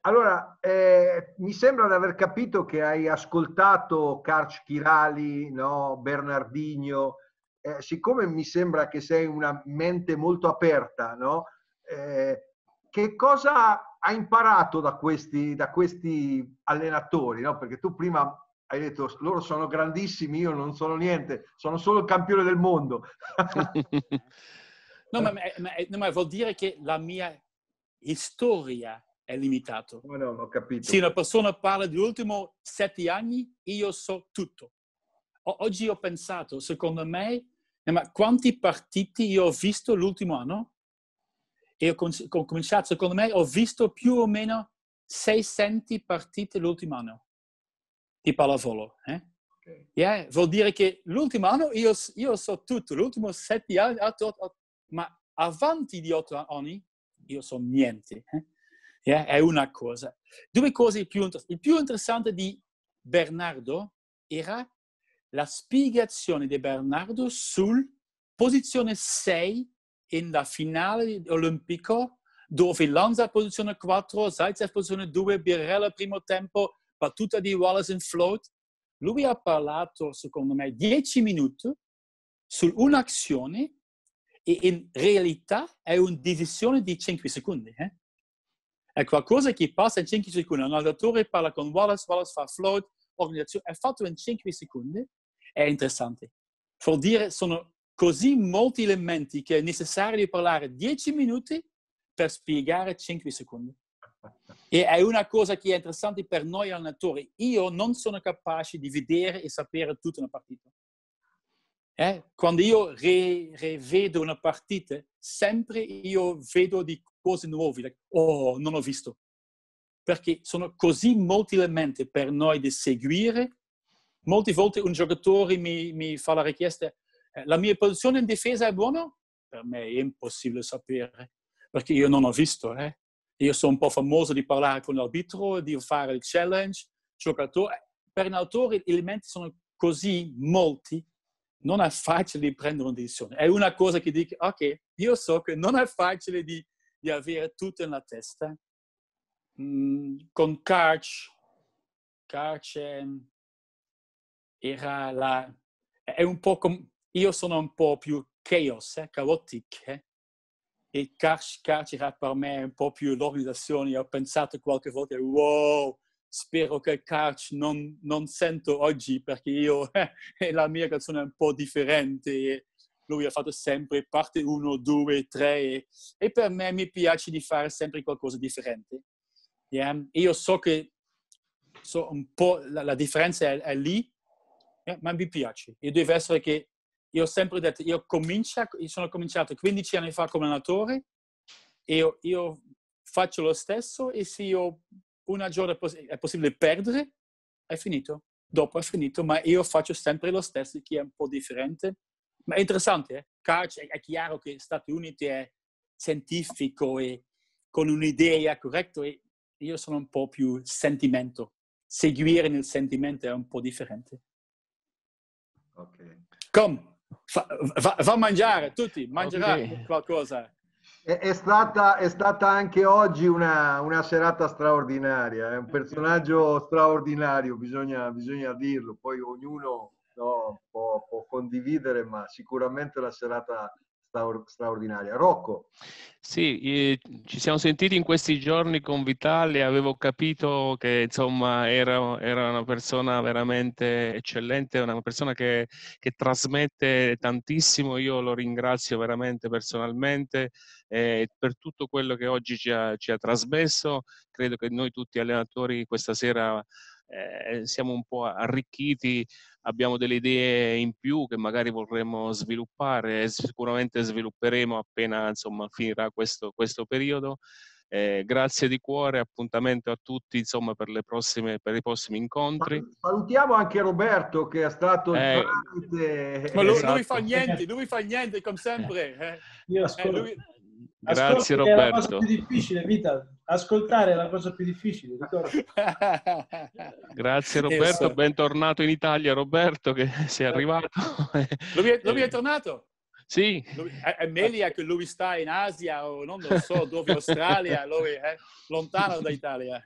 Allora, eh, mi sembra di aver capito che hai ascoltato Carci Chirali, no? Bernardino, eh, siccome mi sembra che sei una mente molto aperta, no? Eh, che cosa hai imparato da questi, da questi allenatori? No? Perché tu prima hai detto loro sono grandissimi, io non sono niente, sono solo il campione del mondo. no, ma, ma, eh, no, ma, vuol dire che la mia storia è limitata. No, no, ho capito. Se una persona parla degli ultimi sette anni, io so tutto. O, oggi ho pensato, secondo me, eh, ma quanti partiti io ho visto l'ultimo anno? E ho, con, ho cominciato, secondo me, ho visto più o meno 600 partite l'ultimo anno di pallavolo. Eh? Okay. Yeah, vuol dire che l'ultimo anno io, io so tutto, l'ultimo sette anni, ma avanti di otto anni io so niente. Eh? Yeah, è una cosa. Due cose più interessanti. Il più interessante di Bernardo era la spiegazione di Bernardo sul posizione 6 nella finale olimpico dove Lanza posizione 4, Zaitsev posizione 2, Birella primo tempo, battuta di Wallace and Float, lui ha parlato, secondo me, dieci minuti su un'azione e in realtà è una decisione di cinque secondi. Eh? È qualcosa che passa in cinque secondi. Un allenatore parla con Wallace, Wallace fa float, organizzazione, è fatto in cinque secondi, è interessante. Vuol dire, sono così molti elementi che è necessario parlare dieci minuti per spiegare cinque secondi. E è una cosa che è interessante per noi allenatori. Io non sono capace di vedere e sapere tutta una partita. Eh? Quando io re, rivedo una partita, sempre io vedo di cose nuove. Like, oh, non ho visto. Perché sono così molti elementi per noi di seguire. Molte volte un giocatore mi, mi fa la richiesta, eh, la mia posizione in difesa è buona? Per me è impossibile sapere, perché io non ho visto. Eh? Io sono un po' famoso di parlare con l'arbitro, di fare il challenge, giocatore. Eh, per un autore gli elementi sono così molti, non è facile prendere una decisione. È una cosa che dico, ok, io so che non è facile di, di avere tutto nella testa. Mm, con Karch, Karch ehm, era la... È un po' come... Io sono un po' più chaos, eh, caotic, eh? e era per me un po' più l'organizzazione. Ho pensato qualche volta, wow, spero che Carch non, non sento oggi perché io e la mia canzone è un po' differente. Lui ha fatto sempre parte 1, 2, 3 e per me mi piace di fare sempre qualcosa di differente. Yeah? Io so che so un po' la, la differenza è, è lì, eh? ma mi piace. E deve essere che io ho sempre detto, io, comincia, io sono cominciato 15 anni fa come allenatore, io, io faccio lo stesso e se io una giornata è, possibile perdere, è finito. Dopo è finito, ma io faccio sempre lo stesso, che è un po' differente. Ma è interessante, eh? Carch è, è chiaro che Stati Uniti è scientifico e con un'idea corretta e io sono un po' più sentimento. Seguire nel sentimento è un po' differente. Ok. Come? Fa, va, va, a mangiare, tutti, mangerà okay. qualcosa. È, è, stata, è, stata, anche oggi una, una, serata straordinaria, è un personaggio straordinario, bisogna, bisogna dirlo, poi ognuno no, può, può condividere, ma sicuramente la serata straordinaria. Rocco. Sì, ci siamo sentiti in questi giorni con Vitale, avevo capito che insomma era, era una persona veramente eccellente, una persona che, che, trasmette tantissimo, io lo ringrazio veramente personalmente eh, per tutto quello che oggi ci ha, ci ha trasmesso, credo che noi tutti allenatori questa sera eh, siamo un po' arricchiti abbiamo delle idee in più che magari vorremmo sviluppare e sicuramente svilupperemo appena insomma, finirà questo, questo periodo. Eh, grazie di cuore, appuntamento a tutti insomma, per, prossime, per, i prossimi incontri. Salutiamo anche Roberto che è stato eh, il tramite. Ma lui, esatto. lui, fa niente, lui fa niente come sempre. Eh. Io eh, ascolto. lui Grazie Ascolti Roberto. È la cosa più difficile, Vita. Ascoltare è la cosa più difficile. Grazie Roberto, bentornato in Italia Roberto che eh. sei arrivato. Lui è, lui è tornato? Sì. È eh, meglio che lui sta in Asia o non lo so dove, Australia, lui è eh, lontano Italia.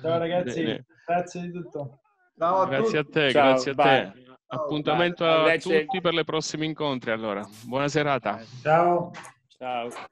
Ciao ragazzi, Bene. grazie di tutto. Ciao a grazie tutti. a te, Ciao, grazie a te. Appuntamento bye. a tutti per le prossimi incontri allora. Buona serata. Ciao. Ciao.